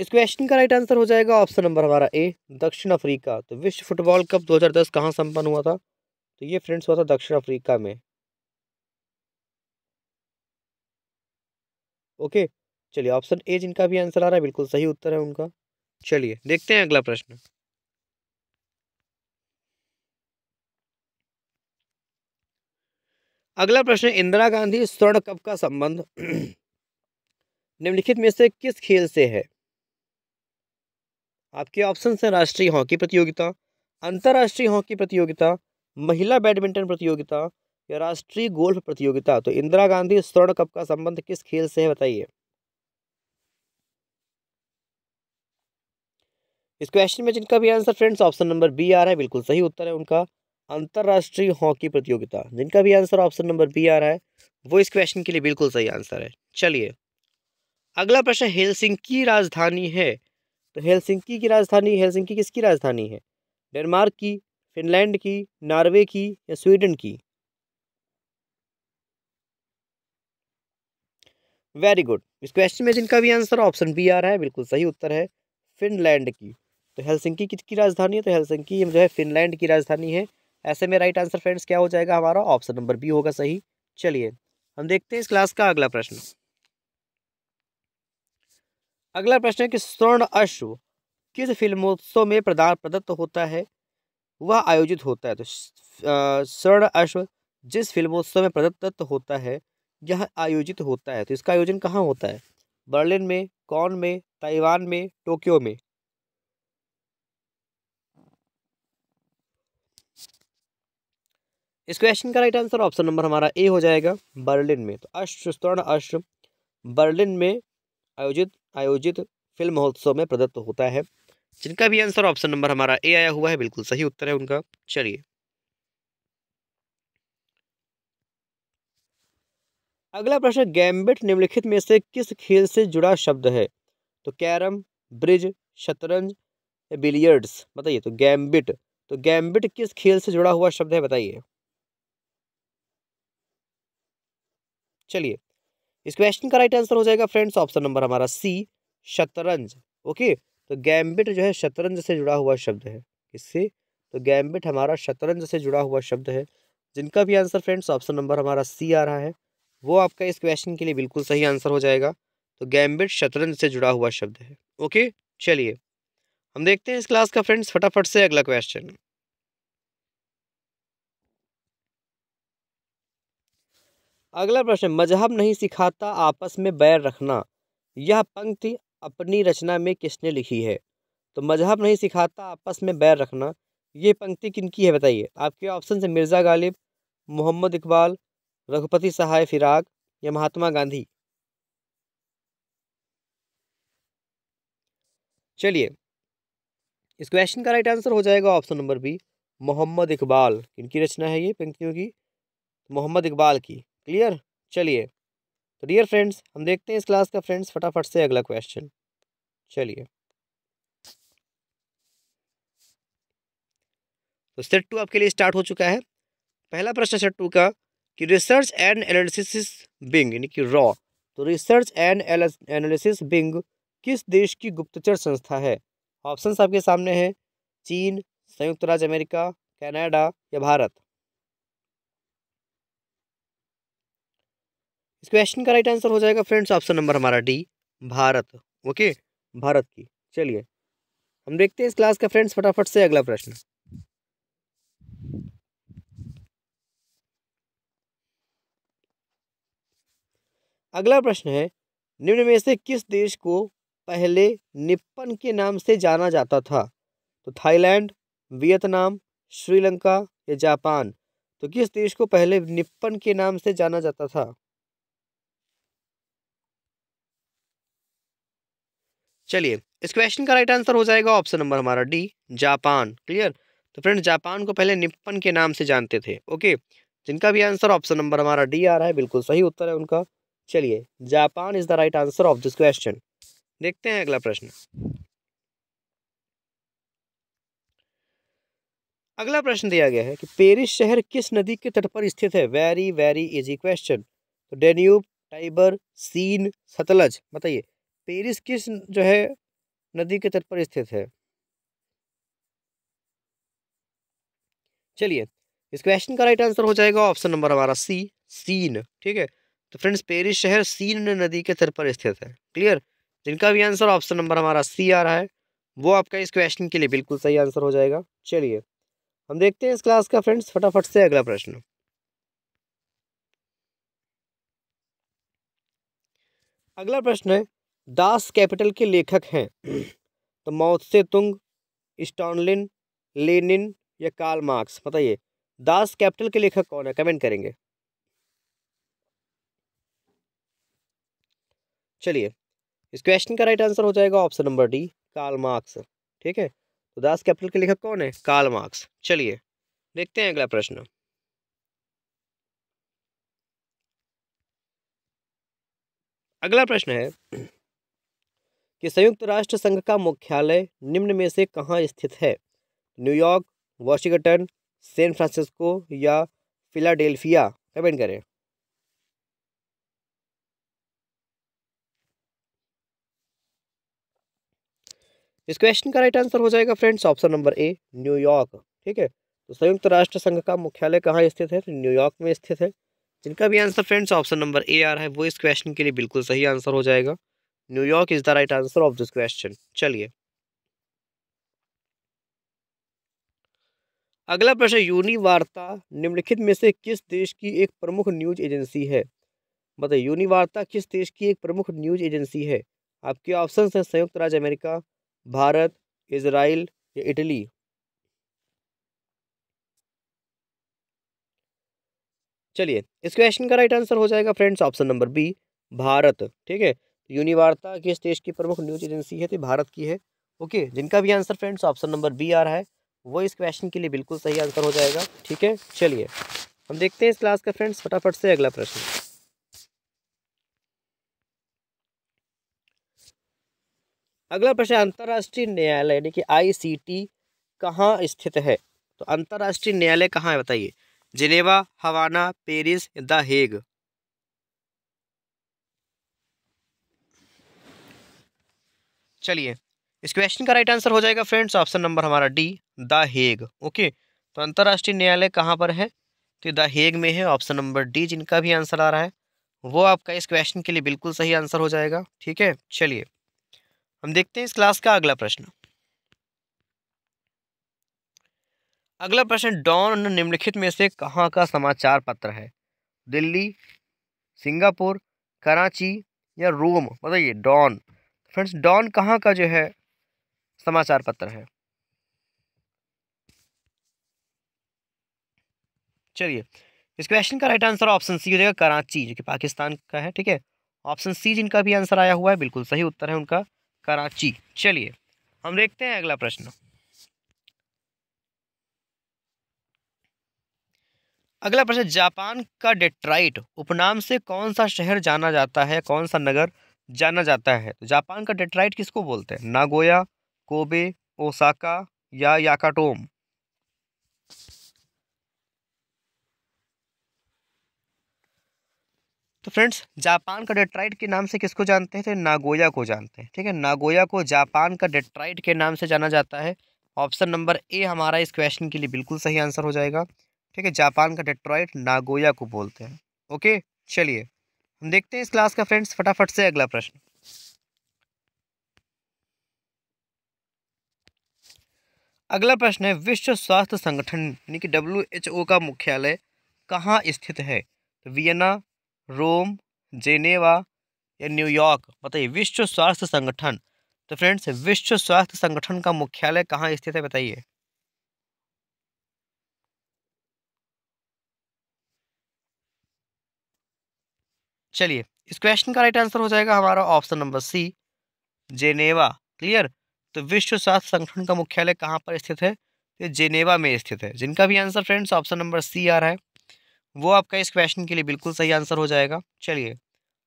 इस क्वेश्चन का राइट आंसर हो जाएगा ऑप्शन नंबर हमारा ए दक्षिण अफ्रीका तो विश्व फुटबॉल कप 2010 कहाँ संपन्न हुआ था तो ये फ्रेंड्स हुआ था दक्षिण अफ्रीका में ओके चलिए ऑप्शन ए जिनका भी आंसर आ रहा है बिल्कुल सही उत्तर है उनका चलिए देखते हैं अगला प्रश्न अगला प्रश्न इंदिरा गांधी स्वर्ण कप का संबंध निम्नलिखित में से किस खेल से है आपके ऑप्शन हैं राष्ट्रीय हॉकी प्रतियोगिता अंतर्राष्ट्रीय हॉकी प्रतियोगिता महिला बैडमिंटन प्रतियोगिता या राष्ट्रीय गोल्फ प्रतियोगिता तो इंदिरा गांधी स्वर्ण कप का संबंध किस खेल से है बताइए इस क्वेश्चन में जिनका भी answer friends option number B आ रहा है बिल्कुल सही उत्तर है उनका अंतर्राष्ट्रीय हॉकी प्रतियोगिता जिनका भी आंसर ऑप्शन नंबर बी आ रहा है वो इस क्वेश्चन के लिए बिल्कुल सही आंसर है चलिए अगला प्रश्न हेलसिंकी राजधानी है तो हेलसिंकी की राजधानी हेलसिंकी किसकी राजधानी है डेनमार्क की फिनलैंड की नॉर्वे की या स्वीडन की वेरी गुड इस क्वेश्चन में जिनका भी आंसर ऑप्शन बी आ रहा है बिल्कुल सही उत्तर है फिनलैंड की तो हेलसिंकी किसकी राजधानी है तो हेलसिंकी जो है फिनलैंड की राजधानी है ऐसे में राइट आंसर फ्रेंड्स क्या हो जाएगा हमारा ऑप्शन नंबर बी होगा सही चलिए हम देखते हैं इस क्लास का अगला प्रश्न अगला प्रश्न है कि स्वर्ण अश्व किस फिल्मोत्सव में प्रदान प्रदत्त होता है वह आयोजित होता है तो स्वर्ण अश्व जिस फिल्मोत्सव में प्रदत्त होता है यह आयोजित होता है तो इसका आयोजन कहाँ होता है बर्लिन में कौन में ताइवान में टोक्यो में इस क्वेश्चन का राइट आंसर ऑप्शन नंबर हमारा ए हो जाएगा बर्लिन में तो अश्व स्वर्ण अश्व बर्लिन में आयोजित आयोजित फिल्म महोत्सव में प्रदत्त होता है जिनका भी आंसर ऑप्शन नंबर हमारा ए आया हुआ है बिल्कुल सही उत्तर है उनका चलिए अगला प्रश्न गैम्बिट निम्नलिखित में से किस खेल से जुड़ा शब्द है तो कैरम ब्रिज शतरंज बिलियर्ड्स बताइए तो गैम्बिट तो गैम्बिट किस खेल से जुड़ा हुआ शब्द है बताइए चलिए इस क्वेश्चन का राइट आंसर हो जाएगा फ्रेंड्स ऑप्शन नंबर हमारा सी शतरंज ओके तो गैम्बिट जो है शतरंज से जुड़ा हुआ शब्द है इससे तो गैम्बिट हमारा शतरंज से जुड़ा हुआ शब्द है जिनका भी आंसर फ्रेंड्स ऑप्शन नंबर हमारा सी आ रहा है वो आपका इस क्वेश्चन के लिए बिल्कुल सही आंसर हो जाएगा तो गैम्बिट शतरंज से जुड़ा हुआ शब्द है ओके चलिए हम देखते हैं इस क्लास का फ्रेंड्स फटाफट से अगला क्वेश्चन अगला प्रश्न मजहब नहीं सिखाता आपस में बैर रखना यह पंक्ति अपनी रचना में किसने लिखी है तो मजहब नहीं सिखाता आपस में बैर रखना ये पंक्ति किनकी है बताइए आपके ऑप्शन है मिर्ज़ा गालिब मोहम्मद इकबाल रघुपति सहाय फिराग या महात्मा गांधी चलिए इस क्वेश्चन का राइट आंसर हो जाएगा option number B Mohammad Iqbal इनकी रचना है ये पंक्तियों की मोहम्मद इकबाल की क्लियर चलिए तो डियर फ्रेंड्स हम देखते हैं इस क्लास का फ्रेंड्स फटाफट से अगला क्वेश्चन चलिए तो सेट टू आपके लिए स्टार्ट हो चुका है पहला प्रश्न सेट टू का कि रिसर्च एंड एनालिसिस बिंग यानी कि रॉ तो रिसर्च एंड एनालिसिस बिंग किस देश की गुप्तचर संस्था है ऑप्शंस आपके सामने हैं चीन संयुक्त राज्य अमेरिका कनाडा या भारत इस क्वेश्चन का राइट आंसर हो जाएगा फ्रेंड्स ऑप्शन नंबर हमारा डी भारत ओके भारत की चलिए हम देखते हैं इस क्लास का फ्रेंड्स फटाफट से अगला प्रश्न अगला प्रश्न है निम्न में से किस देश को पहले निप्पन के नाम से जाना जाता था तो थाईलैंड वियतनाम श्रीलंका या जापान तो किस देश को पहले निप्पन के नाम से जाना जाता था चलिए इस क्वेश्चन का राइट आंसर हो जाएगा ऑप्शन नंबर हमारा डी जापान क्लियर तो फ्रेंड जापान को पहले निप्पन के नाम से जानते थे ओके जिनका भी आंसर ऑप्शन नंबर हमारा डी आ रहा है बिल्कुल सही उत्तर है उनका चलिए Japan is the right answer of this question देखते हैं अगला प्रश्न अगला प्रश्न दिया गया है कि पेरिस शहर किस नदी के तट पर स्थित है वेरी वेरी इजी क्वेश्चन तो डेन्यूब टाइबर सीन सतलज बताइए पेरिस किस जो है नदी के तट पर स्थित है चलिए इस क्वेश्चन का राइट आंसर हो जाएगा ऑप्शन नंबर हमारा सी सीन ठीक है तो फ्रेंड्स पेरिस शहर सीन नदी के तट पर स्थित है क्लियर जिनका भी आंसर ऑप्शन नंबर हमारा सी आ रहा है वो आपका इस क्वेश्चन के लिए बिल्कुल सही आंसर हो जाएगा चलिए हम देखते हैं इस क्लास का फ्रेंड्स फटाफट से अगला प्रश्न अगला प्रश्न है दास कैपिटल के लेखक हैं तो Mao Tse Tung Stalin Lenin या कार्ल मार्क्स बताइए दास कैपिटल के लेखक कौन है कमेंट करेंगे चलिए इस क्वेश्चन का राइट आंसर हो जाएगा option number D Karl Marx ठीक है तो दास कैपिटल के लेखक कौन है कार्ल मार्क्स चलिए देखते हैं अगला प्रश्न अगला प्रश्न है कि संयुक्त राष्ट्र संघ का मुख्यालय निम्न में से कहाँ स्थित है न्यूयॉर्क वॉशिंगटन सैन फ्रांसिस्को या फिलाडेल्फिया कमेंट करें इस क्वेश्चन का राइट आंसर हो जाएगा friends option number A New York ठीक है तो संयुक्त राष्ट्र संघ का मुख्यालय कहाँ स्थित है तो न्यूयॉर्क में स्थित है जिनका भी answer friends option number A आ रहा है वो इस क्वेश्चन के लिए बिल्कुल सही आंसर हो जाएगा New York is the right answer of this question चलिए अगला प्रश्न यूनिवार्ता निम्नलिखित में से किस देश की एक प्रमुख न्यूज एजेंसी है बताइए यूनिवार्ता किस देश की एक प्रमुख न्यूज एजेंसी है आपके ऑप्शन हैं संयुक्त राज्य अमेरिका भारत इसराइल या इटली चलिए इस क्वेश्चन का राइट आंसर हो जाएगा friends option number B Bharat ठीक है यूनिवार्ता किस देश की प्रमुख न्यूज एजेंसी है तो भारत की है ओके जिनका भी answer friends option number B आ रहा है वो इस क्वेश्चन के लिए बिल्कुल सही आंसर हो जाएगा ठीक है चलिए हम देखते हैं इस क्लास का फ्रेंड्स फटाफट से अगला प्रश्न अगला प्रश्न अंतर्राष्ट्रीय न्यायालय यानी कि आईसीटी कहाँ स्थित है तो अंतर्राष्ट्रीय न्यायालय कहाँ है बताइए Geneva Havana Paris the Hague चलिए इस क्वेश्चन का राइट आंसर हो जाएगा फ्रेंड्स ऑप्शन नंबर हमारा डी द हेग ओके तो अंतर्राष्ट्रीय न्यायालय कहाँ पर है तो द हेग में है ऑप्शन नंबर डी जिनका भी आंसर आ रहा है वो आपका इस क्वेश्चन के लिए बिल्कुल सही आंसर हो जाएगा ठीक है चलिए हम देखते हैं इस क्लास का अगला प्रश्न अगला प्रश्न डॉन निम्नलिखित में से कहाँ का समाचार पत्र है दिल्ली सिंगापुर कराची या रोम बताइए डॉन फ्रेंड्स डॉन कहाँ का जो है समाचार पत्र है चलिए इस क्वेश्चन का राइट आंसर ऑप्शन सी हो जाएगा कराची जो कि पाकिस्तान का है ठीक है ऑप्शन सी जिनका भी आंसर आया हुआ है बिल्कुल सही उत्तर है उनका कराची चलिए हम देखते हैं अगला प्रश्न अगला प्रश्न जापान का डेट्राइट उपनाम से कौन सा शहर जाना जाता है कौन सा नगर जाना जाता है जापान का डेट्राइट किसको बोलते हैं नागोया कोबे ओसाका या याकाटोम तो फ्रेंड्स जापान का डेट्राइट के नाम से किसको जानते हैं तो नागोया को जानते हैं ठीक है नागोया को जापान का डेट्राइट के नाम से जाना जाता है ऑप्शन नंबर ए हमारा इस क्वेश्चन के लिए बिल्कुल सही आंसर हो जाएगा ठीक है जापान का डेट्राइट नागोया को बोलते हैं ओके चलिए हम देखते हैं इस क्लास का फ्रेंड्स फटाफट से अगला प्रश्न अगला प्रश्न है विश्व स्वास्थ्य संगठन यानी कि डब्ल्यू एच ओ का मुख्यालय कहाँ स्थित है तो वियना रोम जेनेवा या न्यूयॉर्क बताइए विश्व स्वास्थ्य संगठन तो फ्रेंड्स विश्व स्वास्थ्य संगठन का मुख्यालय कहाँ स्थित है बताइए चलिए इस क्वेश्चन का राइट आंसर हो जाएगा हमारा option number C Geneva clear तो विश्व स्वास्थ्य संगठन का मुख्यालय कहाँ पर स्थित है तो जेनेवा में स्थित है जिनका भी answer friends option number C आ रहा है वो आपका इस क्वेश्चन के लिए बिल्कुल सही आंसर हो जाएगा चलिए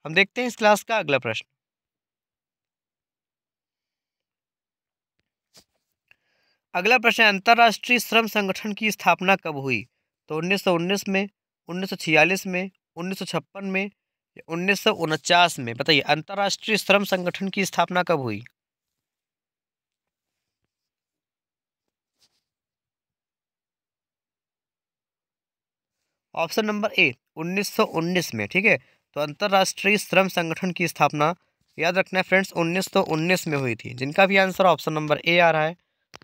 हम देखते हैं इस क्लास का अगला प्रश्न अगला प्रश्न अंतर्राष्ट्रीय श्रम संगठन की स्थापना कब हुई तो 1919 में 1946 में 1956 में उन्नीस में बताइए अंतर्राष्ट्रीय श्रम संगठन की स्थापना कब हुई ऑप्शन नंबर ए 1919 में ठीक है तो अंतर्राष्ट्रीय श्रम संगठन की स्थापना याद रखना है फ्रेंड्स 1919 में हुई थी जिनका भी आंसर ऑप्शन नंबर ए आ रहा है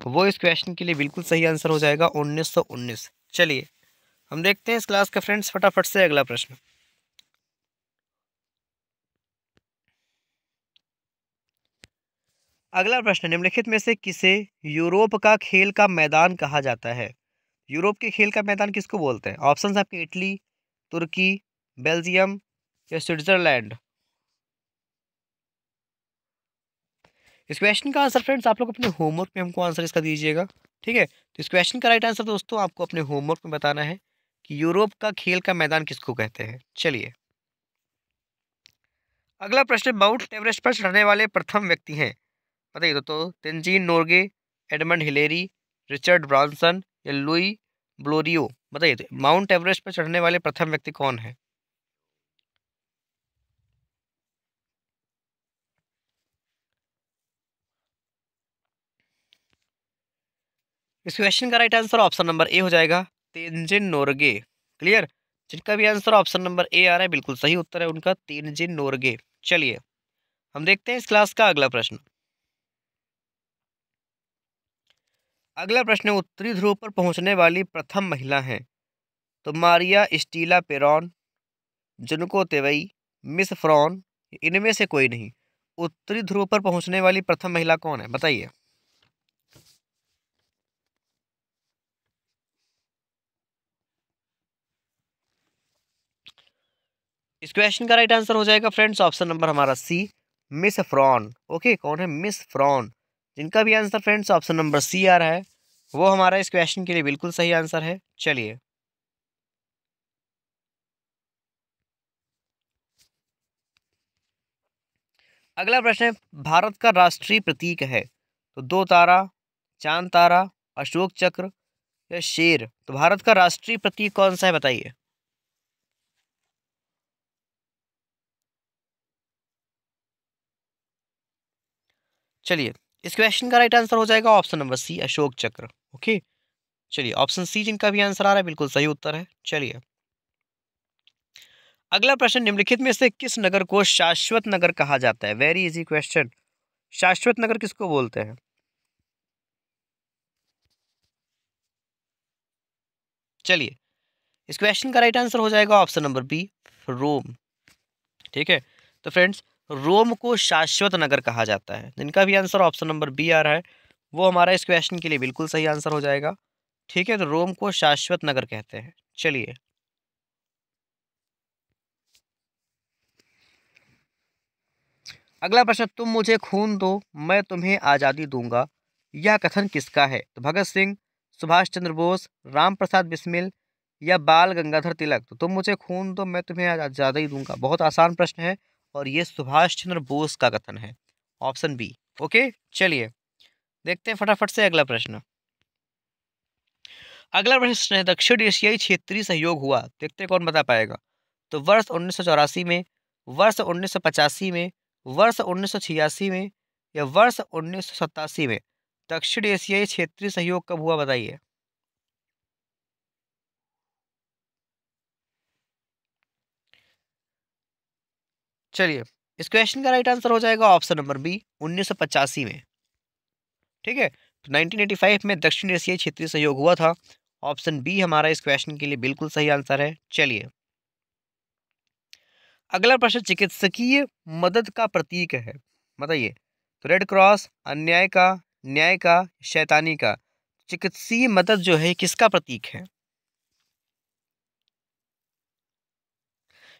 वो इस क्वेश्चन के लिए बिल्कुल सही आंसर हो जाएगा 1919 चलिए हम देखते हैं इस क्लास का फ्रेंड्स फटाफट से अगला प्रश्न अगला प्रश्न निम्नलिखित में से किसे यूरोप का खेल का मैदान कहा जाता है यूरोप के खेल का मैदान किसको बोलते हैं ऑप्शन आपके इटली तुर्की बेल्जियम या स्विट्जरलैंड इस क्वेश्चन का आंसर फ्रेंड्स आप लोग अपने होमवर्क में हमको आंसर इसका दीजिएगा ठीक है तो इस क्वेश्चन का राइट आंसर दोस्तों आपको अपने होमवर्क में बताना है कि यूरोप का खेल का मैदान किसको कहते हैं चलिए अगला प्रश्न माउंट एवरेस्ट पर चढ़ने वाले प्रथम व्यक्ति हैं पता ही दोस्तों Tenzing Norgay Edmund Hillary Richard Branson या लुई ब्लोरियो बताइए तो माउंट एवरेस्ट पर चढ़ने वाले प्रथम व्यक्ति कौन है इस क्वेश्चन का right answer option number A हो जाएगा तेनजिन नोरगे क्लियर जिनका भी आंसर ऑप्शन नंबर ए आ रहा है बिल्कुल सही उत्तर है उनका तेनजिन नोरगे चलिए हम देखते हैं इस क्लास का अगला प्रश्न अगला प्रश्न उत्तरी ध्रुव पर पहुंचने वाली प्रथम महिला हैं तो मारिया स्टीला पेरॉन जुनको तेवई मिस फ्रॉन इनमें से कोई नहीं उत्तरी ध्रुव पर पहुंचने वाली प्रथम महिला कौन है बताइए इस क्वेश्चन का राइट आंसर हो जाएगा फ्रेंड्स ऑप्शन नंबर हमारा सी मिस फ्रॉन ओके कौन है मिस फ्रॉन जिनका भी answer friends option number C आ रहा है वो हमारा इस क्वेश्चन के लिए बिल्कुल सही आंसर है चलिए अगला प्रश्न है भारत का राष्ट्रीय प्रतीक है तो दो तारा चांद तारा अशोक चक्र या शेर तो भारत का राष्ट्रीय प्रतीक कौन सा है बताइए चलिए इस क्वेश्चन का राइट आंसर हो जाएगा ऑप्शन नंबर सी अशोक चक्र ओके चलिए ऑप्शन सी जिनका भी आंसर आ रहा है बिल्कुल सही उत्तर है चलिए अगला प्रश्न निम्नलिखित में से किस नगर को शाश्वत नगर कहा जाता है वेरी इजी क्वेश्चन शाश्वत नगर किसको बोलते हैं चलिए इस क्वेश्चन का राइट आंसर हो जाएगा ऑप्शन नंबर बी रोम ठीक है तो फ्रेंड्स रोम को शाश्वत नगर कहा जाता है जिनका भी आंसर ऑप्शन नंबर बी आ रहा है वो हमारा इस क्वेश्चन के लिए बिल्कुल सही आंसर हो जाएगा ठीक है तो रोम को शाश्वत नगर कहते हैं चलिए अगला प्रश्न तुम मुझे खून दो मैं तुम्हें आज़ादी दूंगा यह कथन किसका है तो भगत सिंह सुभाष चंद्र बोस राम प्रसाद बिस्मिल या बाल गंगाधर तिलक तो तुम मुझे खून दो मैं तुम्हें आज़ादी दूंगा बहुत आसान प्रश्न है और ये सुभाष चंद्र बोस का कथन है ऑप्शन बी ओके चलिए देखते हैं फटाफट से अगला प्रश्न अगला प्रश्न है दक्षिण एशियाई क्षेत्रीय सहयोग हुआ देखते कौन बता पाएगा तो वर्ष उन्नीस में वर्ष उन्नीस में वर्ष उन्नीस में या वर्ष उन्नीस में दक्षिण एशियाई क्षेत्रीय सहयोग कब हुआ बताइए चलिए इस क्वेश्चन का राइट आंसर हो जाएगा ऑप्शन नंबर बी उन्नीस में ठीक है तो 1985 में दक्षिण एशियाई क्षेत्रीय सहयोग हुआ था ऑप्शन बी हमारा इस क्वेश्चन के लिए बिल्कुल सही आंसर है चलिए अगला प्रश्न चिकित्सकीय मदद का प्रतीक है बताइए तो रेड क्रॉस अन्याय का न्याय का शैतानी का चिकित्सीय मदद जो है किसका प्रतीक है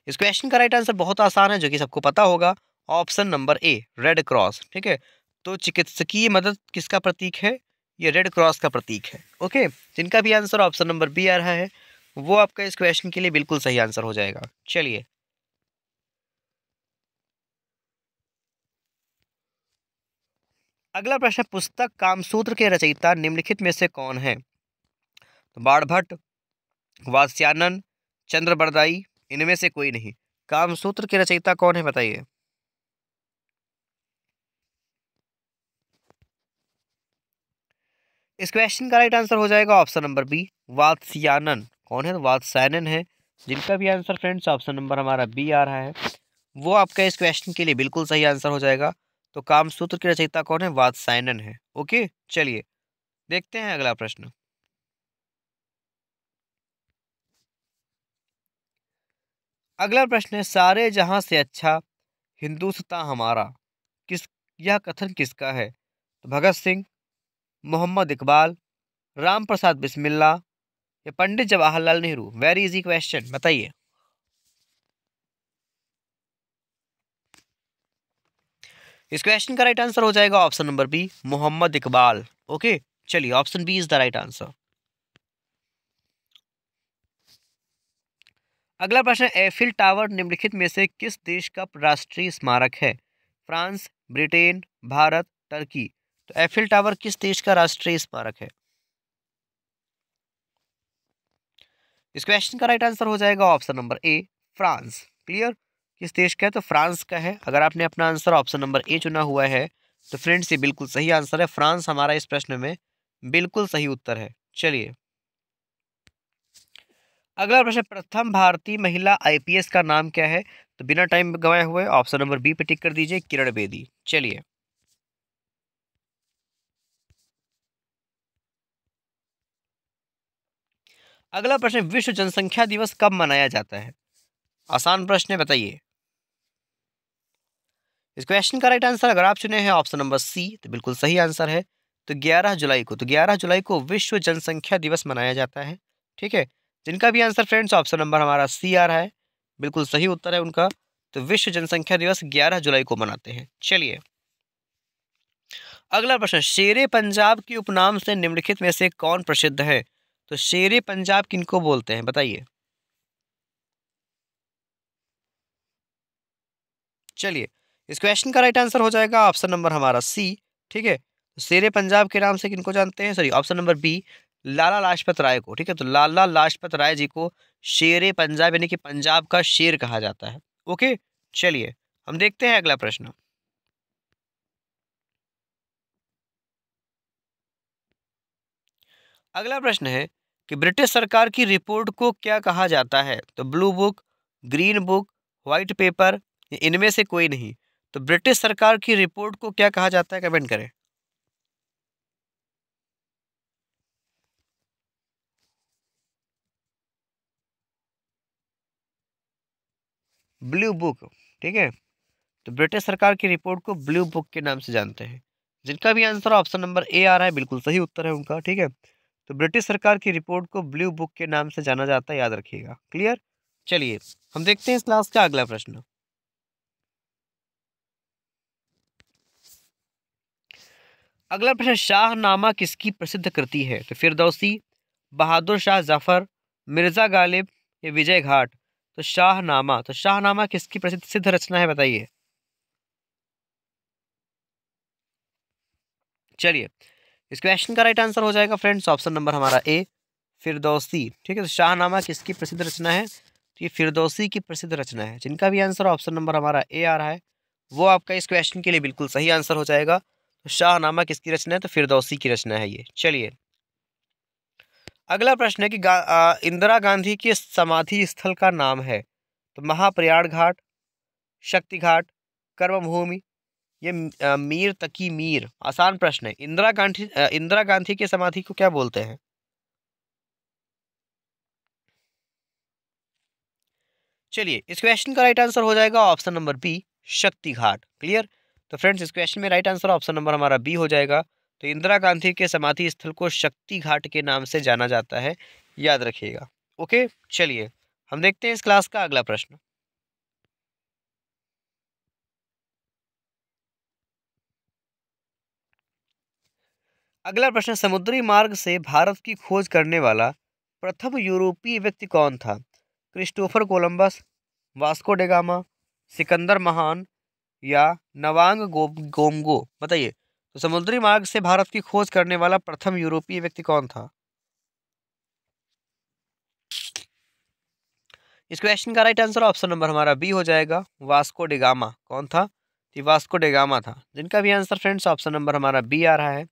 इस क्वेश्चन का राइट आंसर बहुत आसान है जो कि सबको पता होगा option number A Red Cross ठीक है तो चिकित्सकीय मदद किसका प्रतीक है ये रेड क्रॉस का प्रतीक है ओके जिनका भी आंसर ऑप्शन नंबर बी आ रहा है वो आपका इस क्वेश्चन के लिए बिल्कुल सही आंसर हो जाएगा चलिए अगला प्रश्न पुस्तक कामसूत्र के रचयिता निम्नलिखित में से कौन है तो बाणभट्ट चंद्र बरदाई इनमें से कोई नहीं कामसूत्र के रचयिता कौन है बताइए इस क्वेश्चन का राइट आंसर हो जाएगा ऑप्शन नंबर बी वात्स्यानन कौन है वात्स्यानन है जिनका भी आंसर फ्रेंड्स ऑप्शन नंबर हमारा बी आ रहा है वो आपका इस क्वेश्चन के लिए बिल्कुल सही आंसर हो जाएगा तो कामसूत्र की रचयिता कौन है वात्स्यानन है ओके चलिए देखते हैं अगला प्रश्न अगला प्रश्न है सारे जहाँ से अच्छा हिंदुस्तान हमारा किस यह कथन किसका है तो भगत सिंह मोहम्मद इकबाल राम प्रसाद बिस्मिल्ला या Pandit Jawaharlal Nehru very easy question बताइए इस क्वेश्चन का राइट आंसर हो जाएगा option number B Mohammad Iqbal okay चलिए option B is the right answer अगला प्रश्न एफिल टावर निम्नलिखित में से किस देश का राष्ट्रीय स्मारक है फ्रांस ब्रिटेन भारत टर्की तो एफिल टावर किस देश का राष्ट्रीय स्मारक है इस क्वेश्चन का राइट आंसर हो जाएगा option number A France clear किस देश का है तो फ्रांस का है अगर आपने अपना आंसर ऑप्शन नंबर ए चुना हुआ है तो फ्रेंड्स ये बिल्कुल सही आंसर है फ्रांस हमारा इस प्रश्न में बिल्कुल सही उत्तर है चलिए अगला प्रश्न प्रथम भारतीय महिला आईपीएस का नाम क्या है तो बिना टाइम गवाए हुए ऑप्शन नंबर बी पे टिक कर दीजिए किरण बेदी चलिए अगला प्रश्न विश्व जनसंख्या दिवस कब मनाया जाता है आसान प्रश्न है बताइए इस क्वेश्चन का राइट आंसर अगर आप चुने हैं ऑप्शन नंबर सी तो बिल्कुल सही आंसर है तो 11 जुलाई को तो 11 जुलाई को विश्व जनसंख्या दिवस मनाया जाता है ठीक है जिनका भी आंसर फ्रेंड्स ऑप्शन नंबर हमारा सी आ रहा है बिल्कुल सही उत्तर है उनका तो विश्व जनसंख्या दिवस 11 जुलाई को मनाते हैं चलिए अगला प्रश्न शेर पंजाब के उपनाम से निम्नलिखित में से कौन प्रसिद्ध है तो शेर पंजाब किनको बोलते हैं बताइए चलिए इस क्वेश्चन का राइट आंसर हो जाएगा ऑप्शन नंबर हमारा सी ठीक है तो शेर पंजाब के नाम से किनको जानते हैं sorry option number B Lala Lajpat Rai को ठीक है तो लाला लाजपत राय जी को शेर ए पंजाब यानी कि पंजाब का शेर कहा जाता है ओके चलिए हम देखते हैं अगला प्रश्न अगला प्रश्न है कि ब्रिटिश सरकार की रिपोर्ट को क्या कहा जाता है तो blue book green book white paper इनमें से कोई नहीं तो ब्रिटिश सरकार की रिपोर्ट को क्या कहा जाता है कमेंट करें ब्लू बुक ठीक है तो ब्रिटिश सरकार की रिपोर्ट को ब्लू बुक के नाम से जानते हैं जिनका भी आंसर ऑप्शन नंबर ए आ रहा है बिल्कुल सही उत्तर है उनका ठीक है तो ब्रिटिश सरकार की रिपोर्ट को ब्लू बुक के नाम से जाना जाता है याद रखिएगा क्लियर चलिए हम देखते हैं इस क्लास का अगला प्रश्न अगला प्रश्न शाहनामा किसकी प्रसिद्ध कृति है तो फिरदौसी बहादुर शाह जफर मिर्ज़ा गालिब या विजय घाट तो शाहनामा तो शाहनामा किसकी प्रसिद्ध सिद्ध रचना है बताइए चलिए इस क्वेश्चन का राइट आंसर हो जाएगा फ्रेंड्स ऑप्शन नंबर हमारा ए फिरदौसी ठीक है तो शाहनामा किसकी प्रसिद्ध रचना है तो ये फिरदौसी की प्रसिद्ध रचना है जिनका भी आंसर ऑप्शन नंबर हमारा ए आ रहा है वो आपका इस क्वेश्चन के लिए बिल्कुल सही आंसर हो जाएगा तो शाहनामा किसकी रचना है तो फिरदौसी की रचना है ये चलिए अगला प्रश्न है कि गा, इंदिरा गांधी के समाधि स्थल का नाम है तो महाप्रयाण घाट शक्ति घाट कर्मभूमि ये आ, मीर तकी मीर आसान प्रश्न है इंदिरा गांधी इंदिरा गांधी के समाधि को क्या बोलते हैं चलिए इस क्वेश्चन का राइट आंसर हो जाएगा option number B Shakti Ghat clear तो फ्रेंड्स इस क्वेश्चन में राइट आंसर ऑप्शन नंबर हमारा बी हो जाएगा तो इंदिरा गांधी के समाधि स्थल को शक्ति घाट के नाम से जाना जाता है याद रखिएगा ओके चलिए हम देखते हैं इस क्लास का अगला प्रश्न अगला प्रश्न समुद्री मार्ग से भारत की खोज करने वाला प्रथम यूरोपीय व्यक्ति कौन था Christopher Columbus Vasco da Gama Sikandar महान या नवांग गो गोमगो बताइए तो समुद्री मार्ग से भारत की खोज करने वाला प्रथम यूरोपीय व्यक्ति कौन था इस क्वेश्चन का राइट आंसर ऑप्शन नंबर हमारा बी हो जाएगा वास्को डेगामा कौन था तो वास्को डेगामा था जिनका भी आंसर फ्रेंड्स ऑप्शन नंबर हमारा बी आ रहा है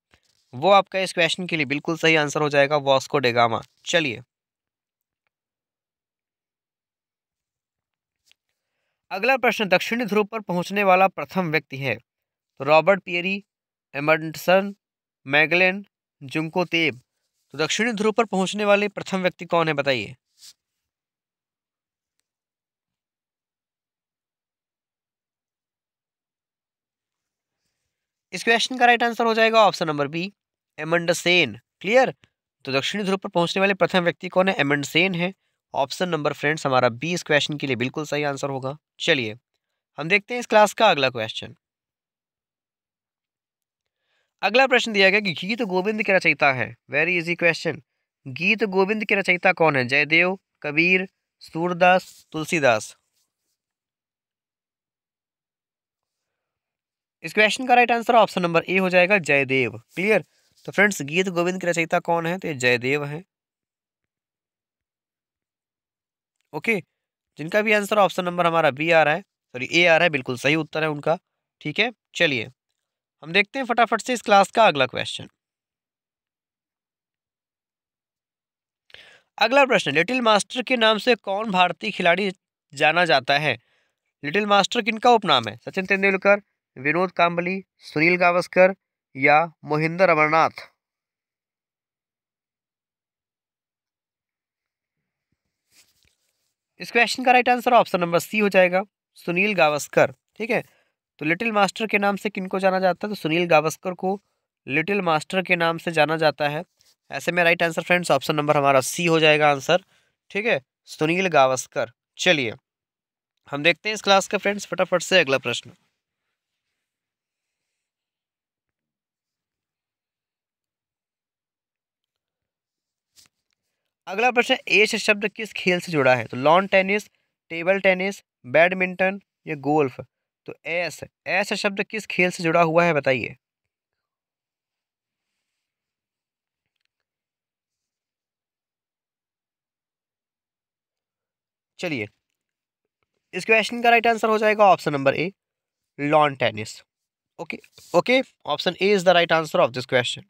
वो आपका इस क्वेश्चन के लिए बिल्कुल सही आंसर हो जाएगा वास्को डेगामा चलिए अगला प्रश्न दक्षिणी ध्रुव पर पहुंचने वाला प्रथम व्यक्ति है तो रॉबर्ट पियरी एमंडसन मैगलेन जुमको तेब तो दक्षिणी ध्रुव पर पहुंचने वाले प्रथम व्यक्ति कौन है बताइए इस क्वेश्चन का राइट आंसर हो जाएगा option number B Amundsen clear तो दक्षिणी ध्रुव पर पहुंचने वाले प्रथम व्यक्ति कौन है एमंडसेन है ऑप्शन नंबर फ्रेंड्स हमारा बी इस क्वेश्चन के लिए बिल्कुल सही आंसर होगा चलिए हम देखते हैं इस क्लास का अगला क्वेश्चन अगला प्रश्न दिया गया कि गीत गोविंद की रचयिता है वेरी इजी क्वेश्चन गीत गोविंद की रचयिता कौन है जयदेव कबीर सूरदास तुलसीदास इस क्वेश्चन का right answer option number A हो जाएगा जयदेव क्लियर तो फ्रेंड्स गीत गोविंद की रचयिता कौन है तो ये जयदेव है ओके जिनका भी आंसर ऑप्शन नंबर हमारा बी आ रहा है सॉरी ए आ रहा है बिल्कुल सही उत्तर है उनका ठीक है चलिए हम देखते हैं फटाफट से इस क्लास का अगला क्वेश्चन अगला प्रश्न लिटिल मास्टर के नाम से कौन भारतीय खिलाड़ी जाना जाता है लिटिल मास्टर किनका उपनाम है सचिन तेंदुलकर विनोद काम्बली सुनील गावस्कर या मोहिंदर अमरनाथ इस क्वेश्चन का right answer option number C हो जाएगा सुनील गावस्कर ठीक है तो लिटिल मास्टर के नाम से किनको जाना जाता है तो सुनील गावस्कर को लिटिल मास्टर के नाम से जाना जाता है ऐसे में right answer friends option number हमारा सी हो जाएगा आंसर ठीक है सुनील गावस्कर चलिए हम देखते हैं इस क्लास का फ्रेंड्स फटाफट से अगला प्रश्न अगला प्रश्न एश शब्द किस खेल से जुड़ा है तो lawn tennis table tennis badminton या गोल्फ तो ऐस एस शब्द किस खेल से जुड़ा हुआ है बताइए चलिए इस क्वेश्चन का राइट आंसर हो जाएगा option number A lawn tennis okay okay option A is the right answer of this question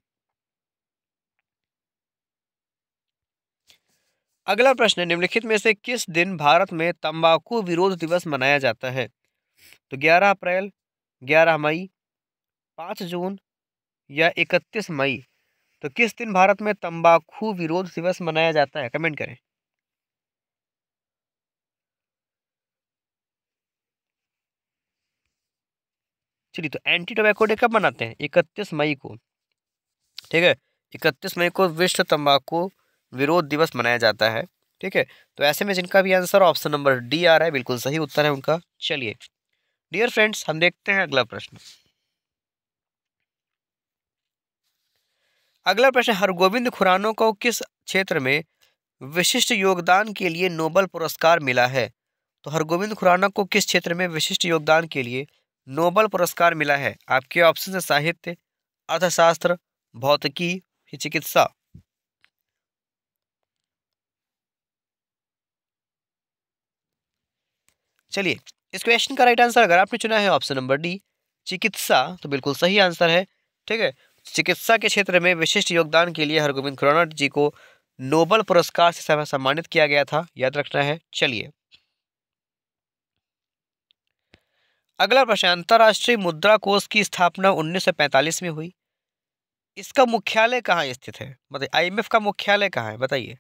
अगला प्रश्न निम्नलिखित में से किस दिन भारत में तंबाकू विरोध दिवस मनाया जाता है तो ग्यारह अप्रैल ग्यारह मई पाँच जून या इकतीस मई तो किस दिन भारत में तंबाकू विरोध दिवस मनाया जाता है कमेंट करें चलिए तो एंटी टोबैको डे कब मनाते हैं इकतीस मई को ठीक है इकतीस मई को विश्व तंबाकू विरोध दिवस मनाया जाता है ठीक है तो ऐसे में जिनका भी आंसर ऑप्शन नंबर डी आ रहा है बिल्कुल सही उत्तर है उनका चलिए डियर फ्रेंड्स हम देखते हैं अगला प्रश्न अगला प्रश्न हरगोविंद खुरानो को किस क्षेत्र में विशिष्ट योगदान के लिए नोबल पुरस्कार मिला है तो हरगोविंद खुराना को किस क्षेत्र में विशिष्ट योगदान के लिए नोबल पुरस्कार मिला है आपके ऑप्शन है साहित्य अर्थशास्त्र भौतिकी चिकित्सा चलिए इस क्वेश्चन का राइट आंसर अगर आपने चुना है ऑप्शन नंबर डी चिकित्सा तो बिल्कुल सही आंसर है ठीक है चिकित्सा के क्षेत्र में विशिष्ट योगदान के लिए हरगोविंद खुराना जी को नोबल पुरस्कार से सम्मानित किया गया था याद रखना है चलिए अगला प्रश्न अंतर्राष्ट्रीय मुद्रा कोष की स्थापना 1945 में हुई इसका मुख्यालय कहाँ स्थित है मतलब आईएमएफ का मुख्यालय कहाँ है बताइए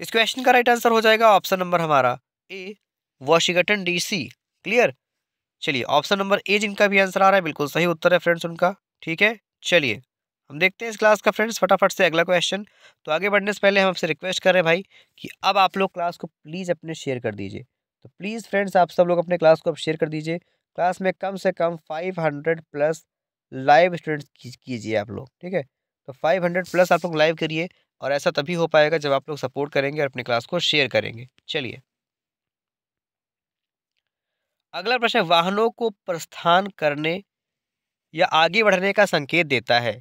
इस क्वेश्चन का राइट आंसर हो जाएगा ऑप्शन नंबर हमारा ए वॉशिंगटन डीसी क्लियर चलिए ऑप्शन नंबर ए जिनका भी आंसर आ रहा है बिल्कुल सही उत्तर है फ्रेंड्स उनका ठीक है चलिए हम देखते हैं इस क्लास का फ्रेंड्स फटाफट से अगला क्वेश्चन तो आगे बढ़ने से पहले हम आपसे रिक्वेस्ट कर रहे हैं भाई कि अब आप लोग क्लास को प्लीज़ अपने शेयर कर दीजिए तो प्लीज़ फ्रेंड्स आप सब लोग अपने क्लास को अब शेयर कर दीजिए क्लास में कम से कम five hundred plus live students कीजिए आप लोग ठीक है तो फाइव हंड्रेड प्लस आप लोग लाइव करिए और ऐसा तभी हो पाएगा जब आप लोग सपोर्ट करेंगे और अपनी क्लास को शेयर करेंगे चलिए अगला प्रश्न वाहनों को प्रस्थान करने या आगे बढ़ने का संकेत देता है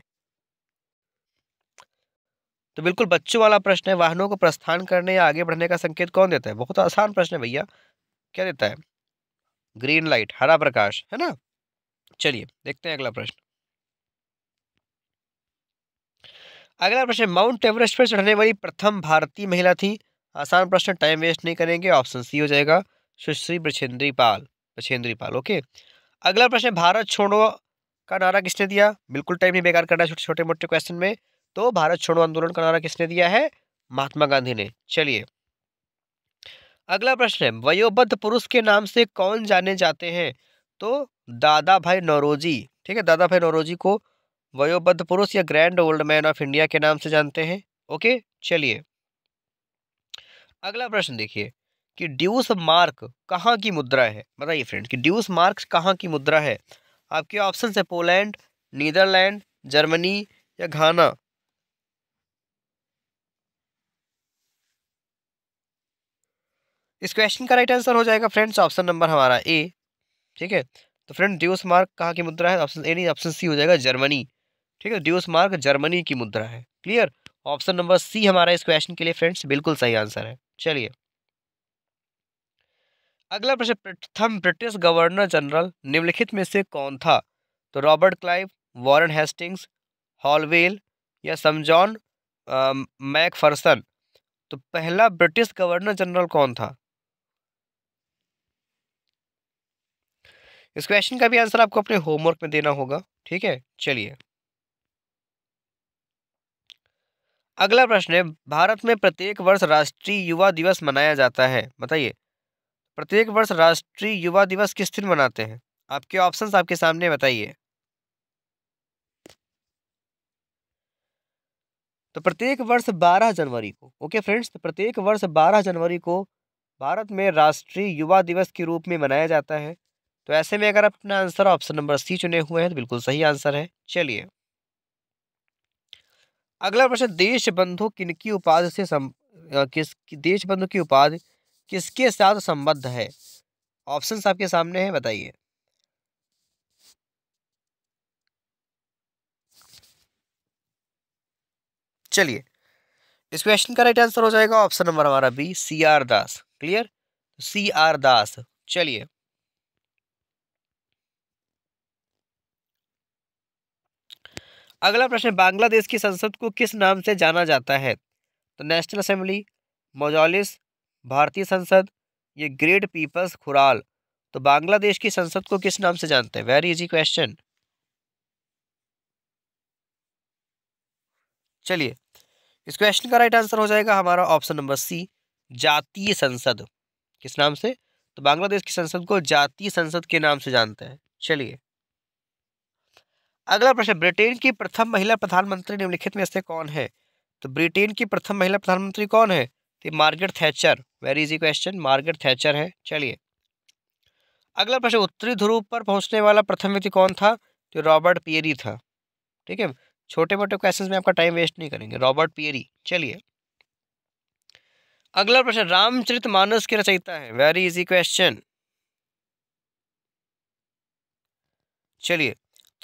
तो बिल्कुल बच्चों वाला प्रश्न है वाहनों को प्रस्थान करने या आगे बढ़ने का संकेत कौन देता है बहुत आसान प्रश्न है भैया क्या देता है ग्रीन लाइट हरा प्रकाश है ना चलिए देखते हैं अगला प्रश्न अगला प्रश्न माउंट एवरेस्ट पर चढ़ने वाली प्रथम भारतीय महिला थी आसान प्रश्न टाइम वेस्ट नहीं करेंगे ऑप्शन सी हो जाएगा सुश्री ब्रछेंद्री पाल ब्रछेंद्री पाल ओके अगला प्रश्न भारत छोड़ो का नारा किसने दिया बिल्कुल टाइम नहीं बेकार करना छोटे छोटे मोटे क्वेश्चन में तो भारत छोड़ो आंदोलन का नारा किसने दिया है महात्मा गांधी ने चलिए अगला प्रश्न है वयोबद्ध पुरुष के नाम से कौन जाने जाते हैं तो दादा भाई नौरोजी ठीक है दादा भाई नौरोजी को वयोबद्ध पुरुष या grand old man of India के नाम से जानते हैं ओके चलिए अगला प्रश्न देखिए कि ड्यूस मार्क कहाँ की मुद्रा है बताइए फ्रेंड कि ड्यूस मार्क कहाँ की मुद्रा है आपके ऑप्शन है पोलैंड नीदरलैंड जर्मनी या घाना इस क्वेश्चन का राइट आंसर हो जाएगा फ्रेंड्स ऑप्शन नंबर हमारा ए ठीक है तो फ्रेंड ड्यूस मार्क कहाँ की मुद्रा है ऑप्शन ए नहीं ऑप्शन सी हो जाएगा जर्मनी ठीक है ड्यूस मार्क जर्मनी की मुद्रा है क्लियर ऑप्शन नंबर सी हमारा इस क्वेश्चन के लिए फ्रेंड्स बिल्कुल सही आंसर है चलिए अगला प्रश्न प्रथम ब्रिटिश गवर्नर जनरल निम्नलिखित में से कौन था तो Robert Clive Warren Hastings Holwell या समजॉन मैकफर्सन तो पहला ब्रिटिश गवर्नर जनरल कौन था इस क्वेश्चन का भी आंसर आपको अपने होमवर्क में देना होगा ठीक है चलिए अगला प्रश्न है भारत में प्रत्येक वर्ष राष्ट्रीय युवा दिवस मनाया जाता है बताइए प्रत्येक वर्ष राष्ट्रीय युवा दिवस किस दिन मनाते हैं आपके ऑप्शंस आपके सामने बताइए तो प्रत्येक वर्ष 12 जनवरी को ओके फ्रेंड्स तो प्रत्येक वर्ष 12 जनवरी को भारत में राष्ट्रीय युवा दिवस के रूप में मनाया जाता है तो ऐसे में अगर अपना आंसर ऑप्शन नंबर सी चुने हुए हैं तो बिल्कुल सही आंसर है चलिए अगला प्रश्न देश बंधु किनकी उपाधि से सम किस देश बंधु की उपाधि किसके साथ संबद्ध है ऑप्शन आपके सामने है बताइए चलिए इस क्वेश्चन का राइट आंसर हो जाएगा ऑप्शन नंबर हमारा B C R Das clear C R Das चलिए अगला प्रश्न बांग्लादेश की संसद को किस नाम से जाना जाता है तो नेशनल असेंबली मोजालिस भारतीय संसद ये ग्रेट पीपल्स खुराल तो बांग्लादेश की संसद को किस नाम से जानते हैं वेरी इजी क्वेश्चन चलिए इस क्वेश्चन का राइट आंसर हो जाएगा हमारा ऑप्शन नंबर सी जातीय संसद किस नाम से तो बांग्लादेश की संसद को जातीय संसद के नाम से जानते हैं चलिए अगला प्रश्न ब्रिटेन की प्रथम महिला प्रधानमंत्री निम्नलिखित में से कौन है तो ब्रिटेन की प्रथम महिला प्रधानमंत्री कौन है तो Margaret Thatcher very easy question Margaret Thatcher है चलिए अगला प्रश्न उत्तरी ध्रुव पर पहुंचने वाला प्रथम व्यक्ति कौन था तो रॉबर्ट पियरी था ठीक है छोटे मोटे क्वेश्चन में आपका टाइम वेस्ट नहीं करेंगे रॉबर्ट पियरी चलिए अगला प्रश्न रामचरित मानस की रचयिता है वेरी इजी क्वेश्चन चलिए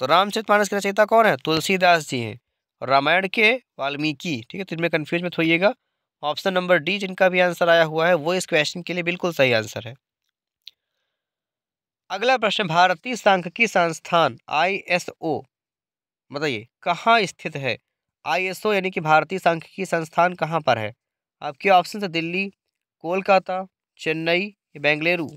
तो रामचरित मानस के रचयिता कौन है तुलसीदास जी हैं और रामायण के वाल्मीकि ठीक है तो इनमें कन्फ्यूज में थोड़िएगा ऑप्शन नंबर डी जिनका भी आंसर आया हुआ है वो इस क्वेश्चन के लिए बिल्कुल सही आंसर है अगला प्रश्न भारतीय सांख्यिकी संस्थान ओ बताइए कहाँ स्थित है ओ यानी कि भारतीय सांख्यिकी संस्थान कहाँ पर है आपके ऑप्शन है दिल्ली कोलकाता चेन्नई बेंगलुरु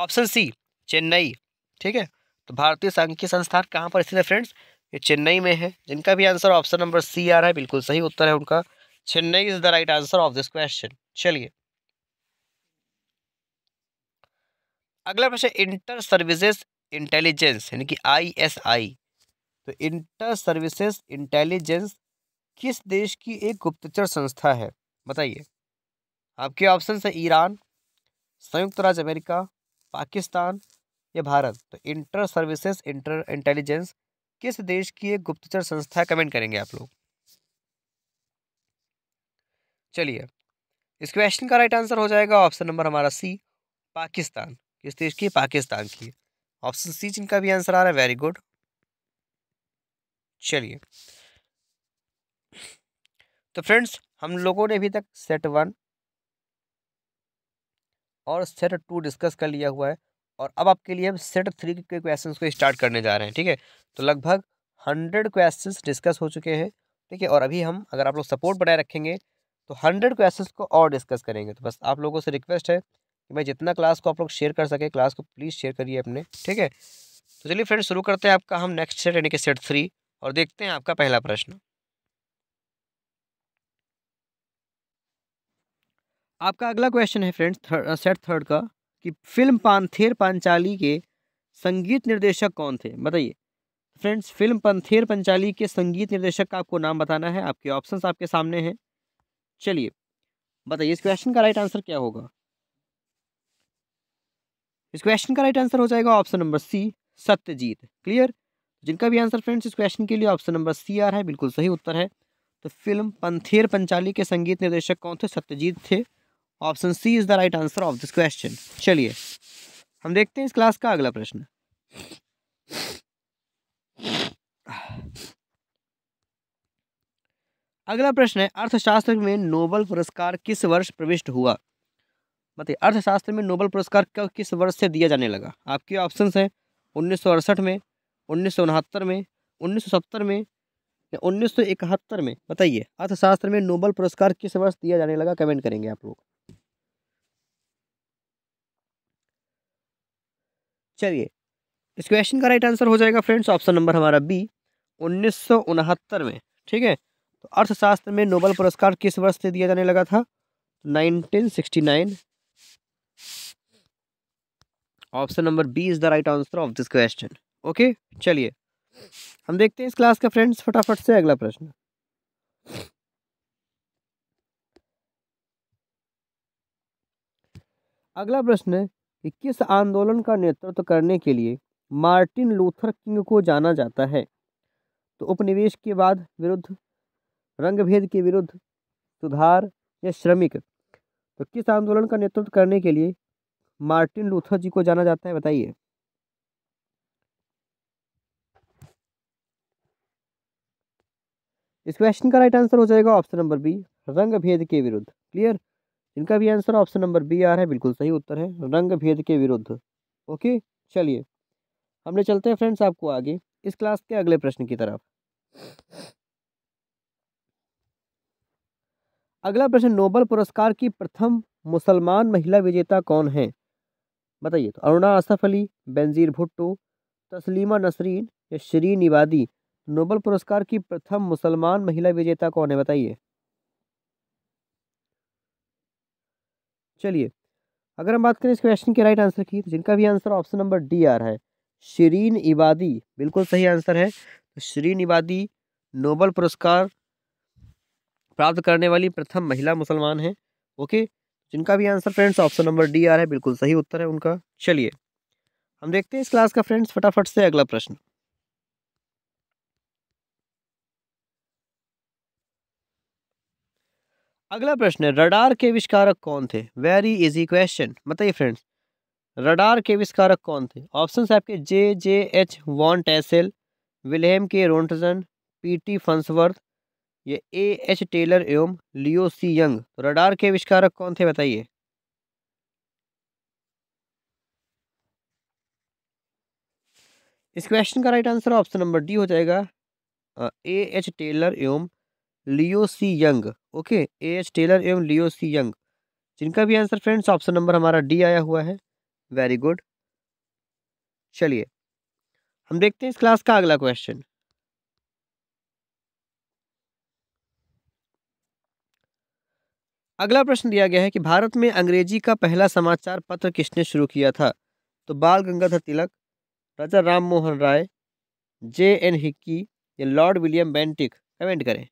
ऑप्शन सी चेन्नई ठीक है तो भारतीय संघ संस्थान कहाँ पर स्थित है फ्रेंड्स ये चेन्नई में है जिनका भी आंसर ऑप्शन नंबर सी आ रहा है बिल्कुल सही उत्तर है उनका Chennai is the right answer of this question चलिए अगला प्रश्न इंटर सर्विसेज इंटेलिजेंस यानी कि आईएसआई तो इंटर सर्विसेज इंटेलिजेंस किस देश की एक गुप्तचर संस्था है बताइए आपके ऑप्शन है ईरान संयुक्त राज्य अमेरिका पाकिस्तान या भारत तो इंटर सर्विसेज इंटर इंटेलिजेंस किस देश की एक गुप्तचर संस्था है कमेंट करेंगे आप लोग चलिए इस क्वेश्चन का राइट आंसर हो जाएगा ऑप्शन नंबर हमारा सी पाकिस्तान किस देश की पाकिस्तान की ऑप्शन सी जिनका भी आंसर आ रहा है वेरी गुड चलिए तो फ्रेंड्स हम लोगों ने अभी तक सेट वन और सेट टू डिस्कस कर लिया हुआ है और अब आपके लिए हम सेट थ्री के क्वेश्चंस को स्टार्ट करने जा रहे हैं ठीक है तो लगभग हंड्रेड क्वेश्चंस डिस्कस हो चुके हैं ठीक है और अभी हम अगर आप लोग सपोर्ट बनाए रखेंगे तो हंड्रेड क्वेश्चंस को और डिस्कस करेंगे तो बस आप लोगों से रिक्वेस्ट है कि मैं जितना क्लास को आप लोग शेयर कर सके क्लास को प्लीज़ शेयर करिए अपने ठीक है तो चलिए फ्रेंड शुरू करते हैं आपका हम नेक्स्ट सेट यानी कि सेट थ्री और देखते हैं आपका पहला प्रश्न आपका अगला क्वेश्चन है फ्रेंड्स थर्ड सेट थर्ड का कि फिल्म पानथेर पांचाली के संगीत निर्देशक कौन थे बताइए फ्रेंड्स फिल्म पंथेर पंचाली के संगीत निर्देशक का आपको नाम बताना है आपके ऑप्शन आपके सामने हैं चलिए बताइए इस क्वेश्चन का राइट आंसर क्या होगा इस क्वेश्चन का राइट आंसर हो जाएगा option number C Satyajit clear जिनका भी आंसर फ्रेंड्स इस क्वेश्चन के लिए ऑप्शन नंबर सी आर है बिल्कुल सही उत्तर है तो फिल्म पंथेर पंचाली के संगीत निर्देशक कौन थे सत्यजीत थे option C is the right answer of this question चलिए हम देखते हैं इस क्लास का अगला प्रश्न अगला प्रश्न है अर्थशास्त्र में नोबल पुरस्कार किस वर्ष प्रविष्ट हुआ बताइए अर्थशास्त्र में नोबल पुरस्कार कब किस वर्ष से दिया जाने लगा आपके ऑप्शन हैं उन्नीस में उन्नीस में उन्नीस में उन्नीस में बताइए अर्थशास्त्र में नोबल पुरस्कार किस वर्ष दिया जाने लगा कमेंट करेंगे आप लोग चलिए इस क्वेश्चन का राइट आंसर हो जाएगा फ्रेंड्स ऑप्शन नंबर हमारा बी उन्नीस में ठीक है तो अर्थशास्त्र में नोबल पुरस्कार किस वर्ष से दिया जाने लगा था 1969 option number B is the right answer of this question okay चलिए हम देखते हैं इस क्लास का फ्रेंड्स फटाफट से अगला प्रश्न अगला प्रश्न है कि किस आंदोलन का नेतृत्व करने के लिए मार्टिन लूथर किंग को जाना जाता है तो उपनिवेश के बाद विरुद्ध रंगभेद के विरुद्ध सुधार या श्रमिक तो किस आंदोलन का नेतृत्व करने के लिए मार्टिन लूथर जी को जाना जाता है बताइए इस क्वेश्चन का राइट आंसर हो जाएगा ऑप्शन नंबर बी रंग भेद के विरुद्ध क्लियर इनका भी आंसर ऑप्शन नंबर बी आ रहा है बिल्कुल सही उत्तर है रंग भेद के विरुद्ध ओके चलिए हमने चलते हैं फ्रेंड्स आपको आगे इस क्लास के अगले प्रश्न की तरफ अगला प्रश्न नोबल पुरस्कार की प्रथम मुसलमान महिला विजेता कौन है बताइए तो अरुणा असफ अली बेनजीर भुट्टो तस्लीमा नसरीन या शरीन इबादी नोबल पुरस्कार की प्रथम मुसलमान महिला विजेता कौन है बताइए चलिए अगर हम बात करें इस क्वेश्चन के राइट आंसर की तो जिनका भी आंसर ऑप्शन नंबर डी आर है शरीन इबादी बिल्कुल सही आंसर है तो शरीन इबादी नोबल पुरस्कार प्राप्त करने वाली प्रथम महिला मुसलमान है ओके जिनका भी answer friends option number D आर है बिल्कुल सही उत्तर है उनका चलिए हम देखते हैं इस क्लास का फ्रेंड्स फटाफट से अगला प्रश्न अगला प्रश्न है रडार के आविष्कारक कौन थे वेरी इजी क्वेश्चन बताइए फ्रेंड्स रडार के आविष्कारक कौन थे ऑप्शन आपके J J H von Tassel Wilhelm K Roentgen P T फंसवर्थ ये ए एच टेलर एवं लियो सी यंग रडार के आविष्कारक कौन थे बताइए इस क्वेश्चन का right answer option number D हो जाएगा ए एच टेलर एवं Leo C Young okay A H Taylor एवं लियो सी यंग जिनका भी आंसर फ्रेंड्स ऑप्शन नंबर हमारा डी आया हुआ है वेरी गुड चलिए हम देखते हैं इस क्लास का अगला क्वेश्चन अगला प्रश्न दिया गया है कि भारत में अंग्रेजी का पहला समाचार पत्र किसने शुरू किया था तो Bal Gangadhar Tilak Raja Ram Mohan Roy J N Hickey या लॉर्ड विलियम बेंटिक कमेंट करें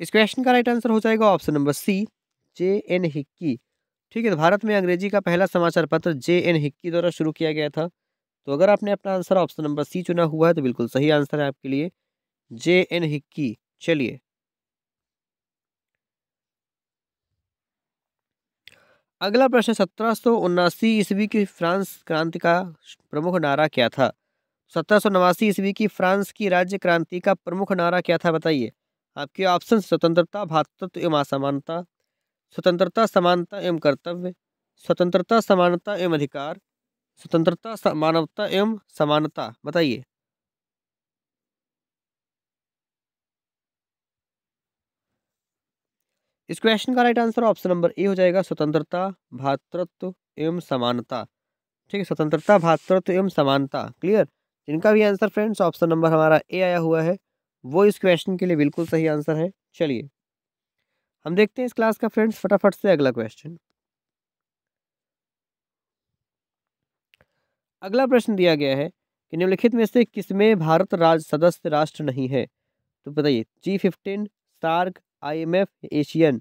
इस क्वेश्चन का राइट आंसर हो जाएगा option number C J N Hickey ठीक है तो भारत में अंग्रेजी का पहला समाचार पत्र जे एन हिक्की द्वारा शुरू किया गया था तो अगर आपने अपना आंसर ऑप्शन नंबर सी चुना हुआ है तो बिल्कुल सही आंसर है आपके लिए जे एन हिक्की चलिए अगला प्रश्न सत्रह सौ उन्नासी ईस्वी की फ्रांस क्रांति का प्रमुख नारा क्या था सत्रह सौ नवासी ईस्वी की फ्रांस की राज्य क्रांति का प्रमुख नारा क्या था बताइए आपके ऑप्शन स्वतंत्रता भातृत्व एवं असमानता स्वतंत्रता समानता एवं कर्तव्य स्वतंत्रता समानता एवं अधिकार स्वतंत्रता मानवता एवं समानता बताइए इस क्वेश्चन का right answer option number A हो जाएगा स्वतंत्रता भातृत्व एवं समानता ठीक है स्वतंत्रता भातृत्व एवं समानता क्लियर इनका भी आंसर फ्रेंड्स ऑप्शन नंबर हमारा ए आया हुआ है वो इस क्वेश्चन के लिए बिल्कुल सही आंसर है चलिए हम देखते हैं इस क्लास का फ्रेंड्स फटाफट से अगला क्वेश्चन अगला प्रश्न दिया गया है कि निम्नलिखित में से किसमें भारत राज सदस्य राष्ट्र नहीं है तो बताइए G fifteen SAARC IMF Asian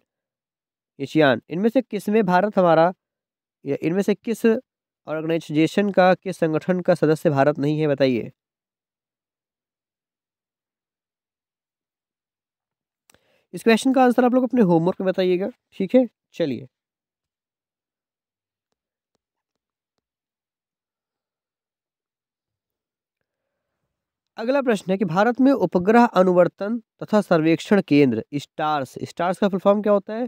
ASEAN इनमें से किसमें भारत हमारा या इनमें से किस ऑर्गेनाइजेशन का किस संगठन का सदस्य भारत नहीं है बताइए इस क्वेश्चन का आंसर आप लोग अपने होमवर्क में बताइएगा ठीक है चलिए अगला प्रश्न है कि भारत में उपग्रह अनुवर्तन तथा सर्वेक्षण केंद्र स्टार्स स्टार्स का फुलफॉर्म क्या होता है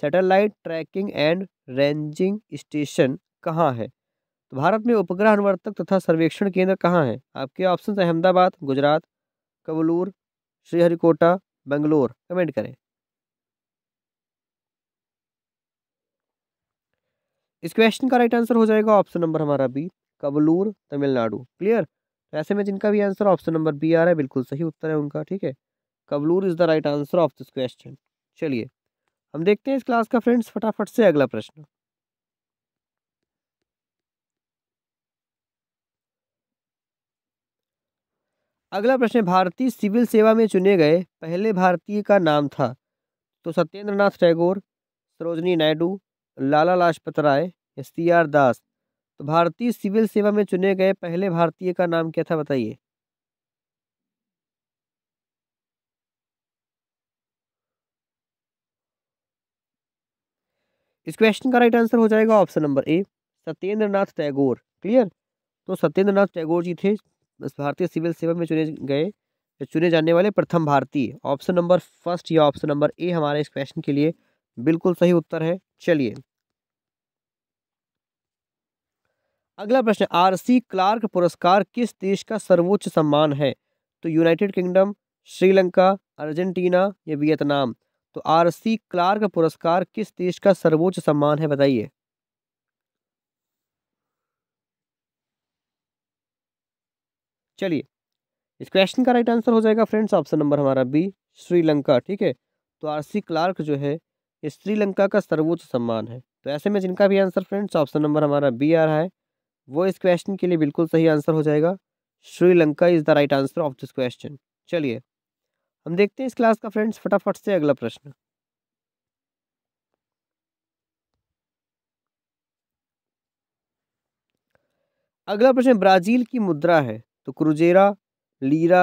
satellite tracking and ranging station कहाँ है तो भारत में उपग्रह अनुवर्तक तथा सर्वेक्षण केंद्र कहाँ है आपके ऑप्शन अहमदाबाद गुजरात कबलूर श्रीहरिकोटा बंगलोर कमेंट करें इस क्वेश्चन का राइट आंसर हो जाएगा ऑप्शन नंबर हमारा बी कबलूर तमिलनाडु क्लियर तो ऐसे में जिनका भी आंसर ऑप्शन नंबर बी आ रहा है बिल्कुल सही उत्तर है उनका ठीक है Kavalur is the right answer of this question चलिए हम देखते हैं इस क्लास का फ्रेंड्स फटाफट से अगला प्रश्न अगला प्रश्न भारतीय सिविल सेवा में चुने गए पहले भारतीय का नाम था तो सत्येंद्रनाथ टैगोर सरोजनी नायडू लाला लाजपत राय या सी आर दास तो भारतीय सिविल सेवा में चुने गए पहले भारतीय का नाम क्या था बताइए इस क्वेश्चन का राइट आंसर हो जाएगा option number A Satyendra Tagore clear तो सत्येंद्र टैगोर जी थे भारतीय सिविल सेवा में चुने गए चुने जाने वाले प्रथम भारतीय ऑप्शन नंबर फर्स्ट या ऑप्शन नंबर ए हमारे इस क्वेश्चन के लिए बिल्कुल सही उत्तर है चलिए अगला प्रश्न आर सी क्लार्क पुरस्कार किस देश का सर्वोच्च सम्मान है तो यूनाइटेड किंगडम श्रीलंका अर्जेंटीना या वियतनाम तो आर सी क्लार्क पुरस्कार किस देश का सर्वोच्च सम्मान है बताइए चलिए इस क्वेश्चन का राइट आंसर हो जाएगा फ्रेंड्स ऑप्शन नंबर हमारा बी श्रीलंका ठीक है तो आर सी क्लार्क जो है ये श्रीलंका का सर्वोच्च सम्मान है तो ऐसे में जिनका भी आंसर फ्रेंड्स ऑप्शन नंबर हमारा बी आ रहा है वो इस क्वेश्चन के लिए बिल्कुल सही आंसर हो जाएगा Sri Lanka is the right answer of this question चलिए हम देखते हैं इस क्लास का फ्रेंड्स फटाफट से अगला प्रश्न अगला प्रश्न ब्राजील की मुद्रा है तो क्रुजेरा लीरा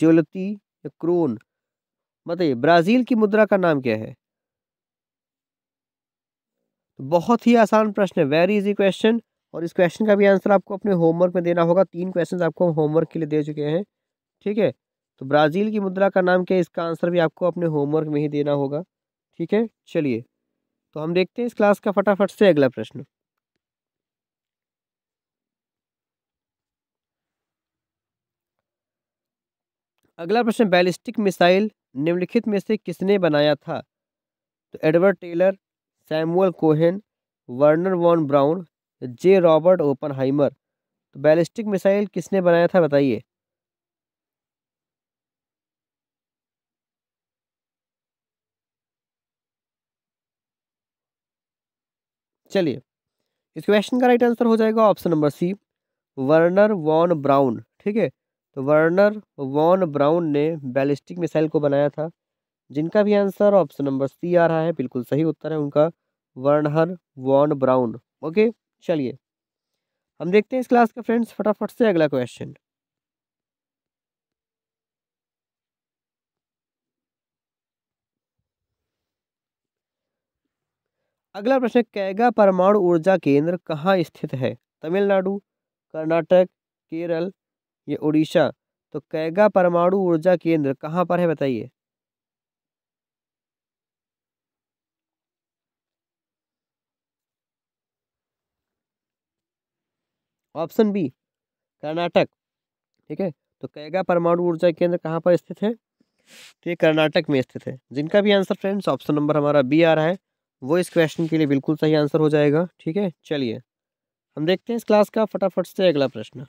ज्वलती या क्रोन बताइए ब्राज़ील की मुद्रा का नाम क्या है तो बहुत ही आसान प्रश्न है वेरी इजी क्वेश्चन और इस क्वेश्चन का भी आंसर आपको अपने होमवर्क में देना होगा तीन क्वेश्चन आपको होमवर्क के लिए दे चुके हैं ठीक है तो ब्राज़ील की मुद्रा का नाम क्या है इसका आंसर भी आपको अपने होमवर्क में ही देना होगा ठीक है चलिए तो हम देखते हैं इस क्लास का फटाफट से अगला प्रश्न अगला प्रश्न बैलिस्टिक मिसाइल निम्नलिखित में से किसने बनाया था तो Edward Teller Samuel Cohen Wernher von Braun J Robert Oppen तो बैलिस्टिक मिसाइल किसने बनाया था बताइए चलिए इस क्वेश्चन का राइट आंसर हो जाएगा option number C Wernher von Braun ठीक है तो वर्नर वॉन ब्राउन ने बैलिस्टिक मिसाइल को बनाया था जिनका भी आंसर ऑप्शन नंबर सी आ रहा है बिल्कुल सही उत्तर है उनका वर्नहर वॉन ब्राउन ओके चलिए हम देखते हैं इस क्लास का फ्रेंड्स फटाफट से अगला क्वेश्चन अगला प्रश्न कैगा परमाणु ऊर्जा केंद्र कहाँ स्थित है तमिलनाडु कर्नाटक केरल ये उड़ीसा तो कैगा परमाणु ऊर्जा केंद्र कहाँ पर है बताइए ऑप्शन बी कर्नाटक ठीक है तो कैगा परमाणु ऊर्जा केंद्र कहाँ पर स्थित है तो ये कर्नाटक में स्थित है जिनका भी आंसर फ्रेंड्स ऑप्शन नंबर हमारा बी आ रहा है वो इस क्वेश्चन के लिए बिल्कुल सही आंसर हो जाएगा ठीक है चलिए हम देखते हैं इस क्लास का फटाफट से अगला प्रश्न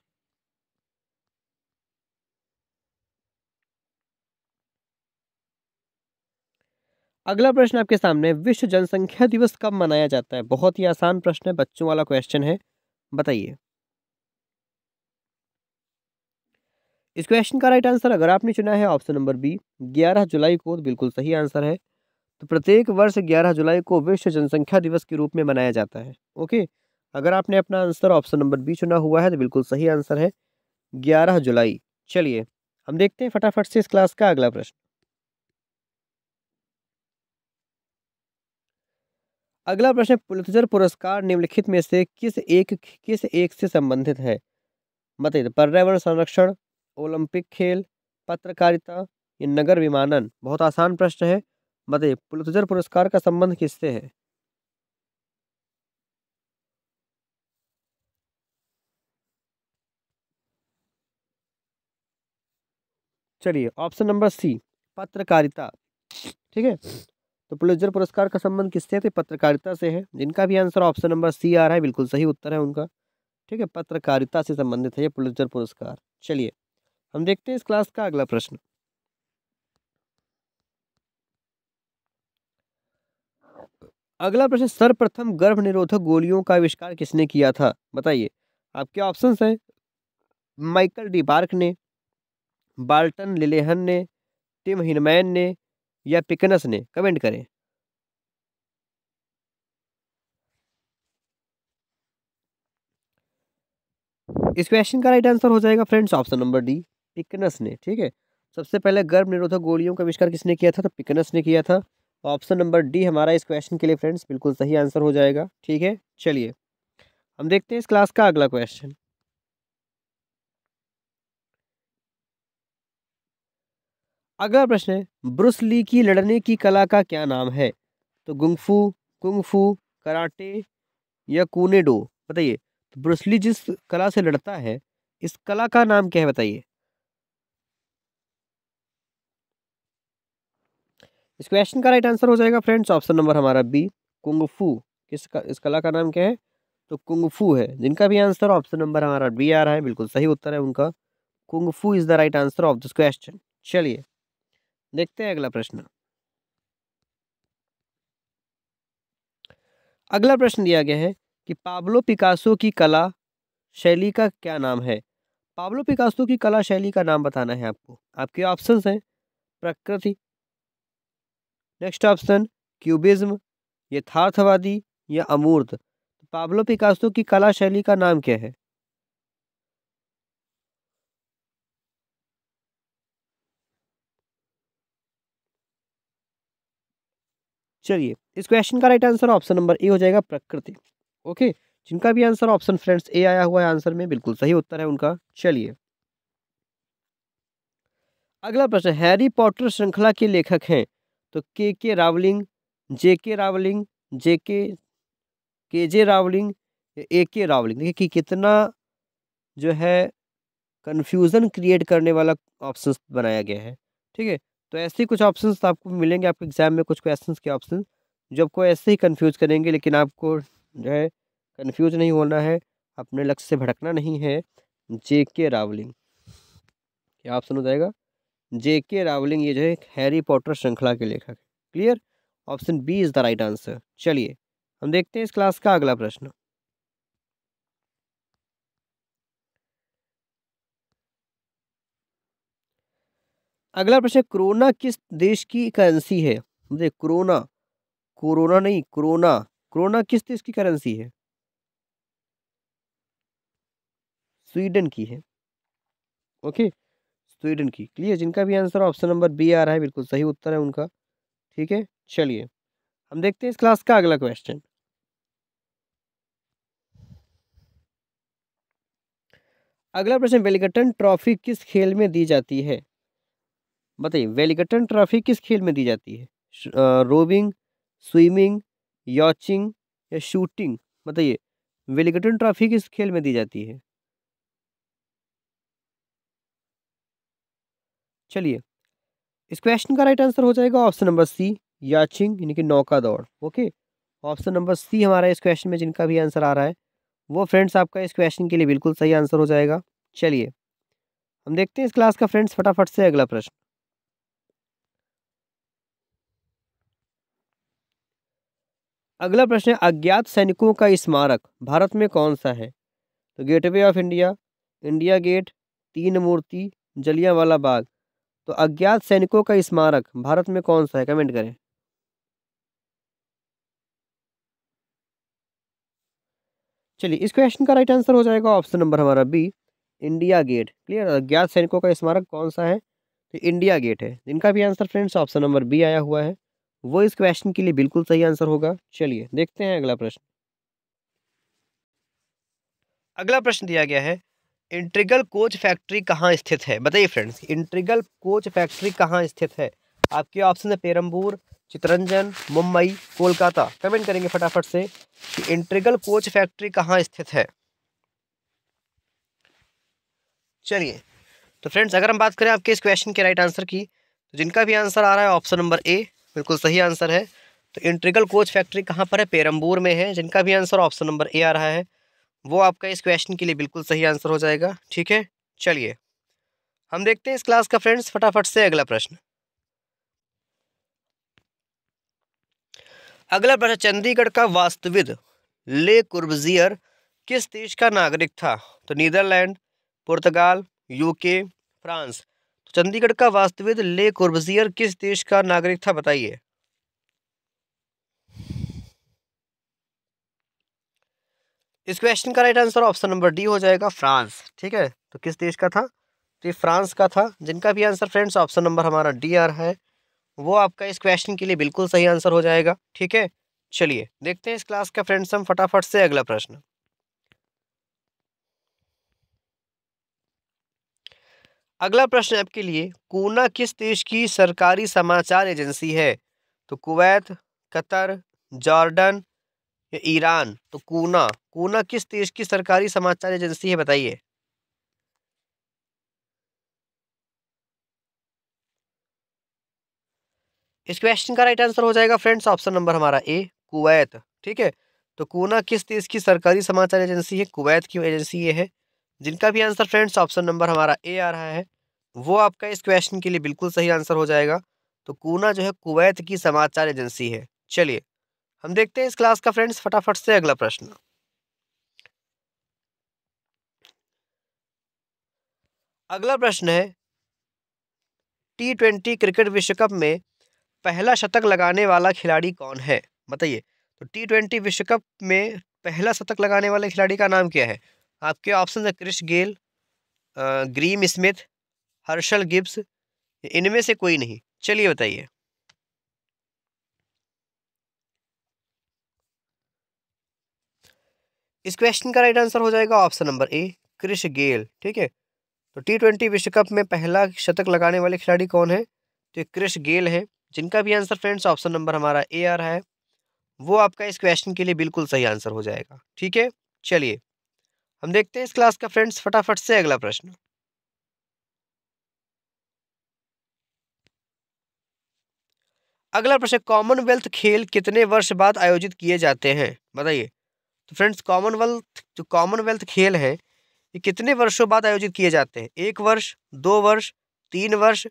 अगला प्रश्न आपके सामने विश्व जनसंख्या दिवस कब मनाया जाता है बहुत ही आसान प्रश्न है बच्चों वाला क्वेश्चन है बताइए इस क्वेश्चन का राइट आंसर अगर आपने चुना है ऑप्शन नंबर बी 11 जुलाई को बिल्कुल सही आंसर है तो प्रत्येक वर्ष 11 जुलाई को विश्व जनसंख्या दिवस के रूप में मनाया जाता है ओके अगर आपने अपना आंसर ऑप्शन नंबर बी चुना हुआ है तो बिल्कुल सही आंसर है ग्यारह जुलाई चलिए हम देखते हैं फटाफट से इस क्लास का अगला प्रश्न अगला प्रश्न पुलित्जर पुरस्कार निम्नलिखित में से किस एक किस एक से संबंधित है मतलब पर्यावरण संरक्षण ओलंपिक खेल पत्रकारिता या नगर विमानन बहुत आसान प्रश्न है मतलब पुलित्जर पुरस्कार का संबंध किससे है चलिए ऑप्शन नंबर सी पत्रकारिता ठीक है तो पुलिसजर पुरस्कार का संबंध किससे है तो पत्रकारिता से है जिनका भी आंसर ऑप्शन नंबर सी आ रहा है बिल्कुल सही उत्तर है उनका ठीक है पत्रकारिता से संबंधित है ये पुलिसजर पुरस्कार चलिए हम देखते हैं इस क्लास का अगला प्रश्न अगला प्रश्न सर्वप्रथम गर्भ निरोधक गोलियों का आविष्कार किसने किया था बताइए आपके ऑप्शंस हैं माइकल डी बार्क ने बाल्टन लिलेहन ने टिम हिनमैन ने या पिकनस ने कमेंट करें इस क्वेश्चन का राइट आंसर हो जाएगा फ्रेंड्स ऑप्शन नंबर डी पिकनस ने ठीक है सबसे पहले गर्भ निरोधक गोलियों का आविष्कार किसने किया था तो पिकनस ने किया था ऑप्शन नंबर डी हमारा इस क्वेश्चन के लिए फ्रेंड्स बिल्कुल सही आंसर हो जाएगा ठीक है चलिए हम देखते हैं इस क्लास का अगला क्वेश्चन अगला प्रश्न है ब्रुस ली की लड़ने की कला का क्या नाम है तो गुंगफू कुंगफू कराटे या कूनेडो बताइए तो ब्रुस ली जिस कला से लड़ता है इस कला का नाम क्या है बताइए इस क्वेश्चन का राइट आंसर हो जाएगा फ्रेंड्स ऑप्शन नंबर हमारा बी कुंगफू किस का, इस कला का नाम क्या है तो कुंगफू है जिनका भी आंसर ऑप्शन नंबर हमारा बी आ रहा है बिल्कुल सही उत्तर है उनका kung fu is the right answer of this question चलिए देखते हैं अगला प्रश्न अगला प्रश्न दिया गया है कि पाब्लो पिकासो की कला शैली का क्या नाम है पाब्लो पिकासो की कला शैली का नाम बताना है आपको आपके ऑप्शन हैं प्रकृति नेक्स्ट ऑप्शन क्यूबिज्म यथार्थवादी या अमूर्त पाब्लो पिकासो की कला शैली का नाम क्या है चलिए इस क्वेश्चन का right answer option number A हो जाएगा प्रकृति ओके जिनका भी आंसर ऑप्शन फ्रेंड्स ए आया हुआ है आंसर में बिल्कुल सही उत्तर है उनका चलिए अगला प्रश्न हैरी पॉटर श्रृंखला के लेखक हैं तो के के रावलिंग जे के रावलिंग जे के के जे रावलिंग ए के रावलिंग देखिए कि कितना जो है कन्फ्यूज़न क्रिएट करने वाला ऑप्शन बनाया गया है ठीक है तो ऐसे ही कुछ ऑप्शन तो आपको मिलेंगे आपके एग्जाम में कुछ क्वेश्चन के ऑप्शन जो आपको ऐसे ही कन्फ्यूज़ करेंगे लेकिन आपको जो है कन्फ्यूज नहीं होना है अपने लक्ष्य से भटकना नहीं है जे के रावलिंग क्या ऑप्शन हो जाएगा जे के रावलिंग ये जो है हैरी पॉटर श्रृंखला के लेखक clear option B is the right answer चलिए हम देखते हैं इस क्लास का अगला प्रश्न अगला प्रश्न कोरोना किस देश की करेंसी है मुझे कोरोना कोरोना नहीं कोरोना कोरोना किस देश की करेंसी है स्वीडन की है ओके स्वीडन की क्लियर जिनका भी आंसर ऑप्शन नंबर बी आ रहा है बिल्कुल सही उत्तर है उनका ठीक है चलिए हम देखते हैं इस क्लास का अगला क्वेश्चन अगला प्रश्न वेलिंगटन ट्रॉफी किस खेल में दी जाती है बताइए वेलिगटन ट्रॉफी किस खेल में दी जाती है रोविंग स्विमिंग याचिंग या शूटिंग बताइए वेलिगटन ट्रॉफी किस खेल में दी जाती है चलिए इस क्वेश्चन का राइट आंसर हो जाएगा ऑप्शन नंबर सी याचिंग यानी कि नौका दौड़ ओके ऑप्शन नंबर सी हमारा इस क्वेश्चन में जिनका भी आंसर आ रहा है वो फ्रेंड्स आपका इस क्वेश्चन के लिए बिल्कुल सही आंसर हो जाएगा चलिए हम देखते हैं इस क्लास का फ्रेंड्स फटाफट से अगला प्रश्न अगला प्रश्न है अज्ञात सैनिकों का स्मारक भारत में कौन सा है तो Gateway of India India Gate Teen Murti Jallianwala बाग तो अज्ञात सैनिकों का स्मारक भारत में कौन सा है कमेंट करें चलिए इस क्वेश्चन का राइट आंसर हो जाएगा ऑप्शन नंबर हमारा बी इंडिया गेट क्लियर अज्ञात सैनिकों का स्मारक कौन सा है तो इंडिया गेट है इनका भी answer friends option number B आया हुआ है वो इस क्वेश्चन के लिए बिल्कुल सही आंसर होगा चलिए देखते हैं अगला प्रश्न अगला प्रश्न दिया गया है इंट्रीगल कोच फैक्ट्री कहाँ स्थित है बताइए फ्रेंड्स इंट्रीगल कोच फैक्ट्री कहाँ स्थित है आपके ऑप्शन है पेरम्बूर चितरंजन मुंबई कोलकाता कमेंट करेंगे फटाफट से कि इंट्रीगल कोच फैक्ट्री कहाँ स्थित है चलिए तो फ्रेंड्स अगर हम बात करें आपके इस क्वेश्चन के राइट आंसर की तो जिनका भी आंसर आ रहा है ऑप्शन नंबर ए बिल्कुल सही आंसर है तो इंट्रिकल कोच फैक्ट्री कहाँ पर है पेरम्बूर में है जिनका भी आंसर ऑप्शन नंबर ए आ रहा है वो आपका इस क्वेश्चन के लिए बिल्कुल सही आंसर हो जाएगा ठीक है चलिए हम देखते हैं इस क्लास का फ्रेंड्स फटाफट से अगला प्रश्न अगला प्रश्न चंडीगढ़ का वास्तुविद ले कुर्बजियर किस देश का नागरिक था तो Netherland Portugal UK France Chandigarh का वास्तविक ले कोर्बजियर किस देश का नागरिक था बताइए इस क्वेश्चन का right answer option number D हो जाएगा फ्रांस ठीक है तो किस देश का था तो ये फ्रांस का था जिनका भी आंसर फ्रेंड्स ऑप्शन नंबर हमारा डी आर है वो आपका इस क्वेश्चन के लिए बिल्कुल सही आंसर हो जाएगा ठीक है चलिए देखते हैं इस क्लास का फ्रेंड्स हम फटाफट से अगला प्रश्न अगला प्रश्न आपके लिए कूना किस देश की सरकारी समाचार एजेंसी है तो कुवैत कतर जॉर्डन या ईरान तो कूना कूना किस देश की सरकारी समाचार एजेंसी है बताइए इस क्वेश्चन का राइट आंसर हो जाएगा फ्रेंड्स ऑप्शन नंबर हमारा ए कुवैत ठीक है तो कूना किस देश की सरकारी समाचार एजेंसी है कुवैत की एजेंसी ये है जिनका भी आंसर फ्रेंड्स ऑप्शन नंबर हमारा ए आ रहा है वो आपका इस क्वेश्चन के लिए बिल्कुल सही आंसर हो जाएगा तो कूना जो है कुवैत की समाचार एजेंसी है चलिए हम देखते हैं इस क्लास का फ्रेंड्स फटाफट से अगला प्रश्न अगला प्रश्न है टी ट्वेंटी क्रिकेट विश्व कप में पहला शतक लगाने वाला खिलाड़ी कौन है बताइए तो टी ट्वेंटी विश्व कप में पहला शतक लगाने वाले खिलाड़ी का नाम क्या है आपके ऑप्शन है Chris Gayle Graeme Smith Herschelle Gibbs इनमें से कोई नहीं चलिए बताइए इस क्वेश्चन का राइट आंसर हो जाएगा option number A Chris Gayle ठीक है तो टी ट्वेंटी विश्व कप में पहला शतक लगाने वाले खिलाड़ी कौन है तो क्रिश गेल है जिनका भी आंसर फ्रेंड्स ऑप्शन नंबर हमारा ए आ रहा है वो आपका इस क्वेश्चन के लिए बिल्कुल सही आंसर हो जाएगा ठीक है चलिए हम देखते हैं इस क्लास का फ्रेंड्स फटाफट से अगला प्रश्न अगला प्रश्न कॉमनवेल्थ खेल कितने वर्ष बाद आयोजित किए जाते हैं बताइए तो फ्रेंड्स कॉमनवेल्थ जो कॉमनवेल्थ खेल है ये कितने वर्षों बाद आयोजित किए जाते हैं एक वर्ष दो वर्ष तीन वर्ष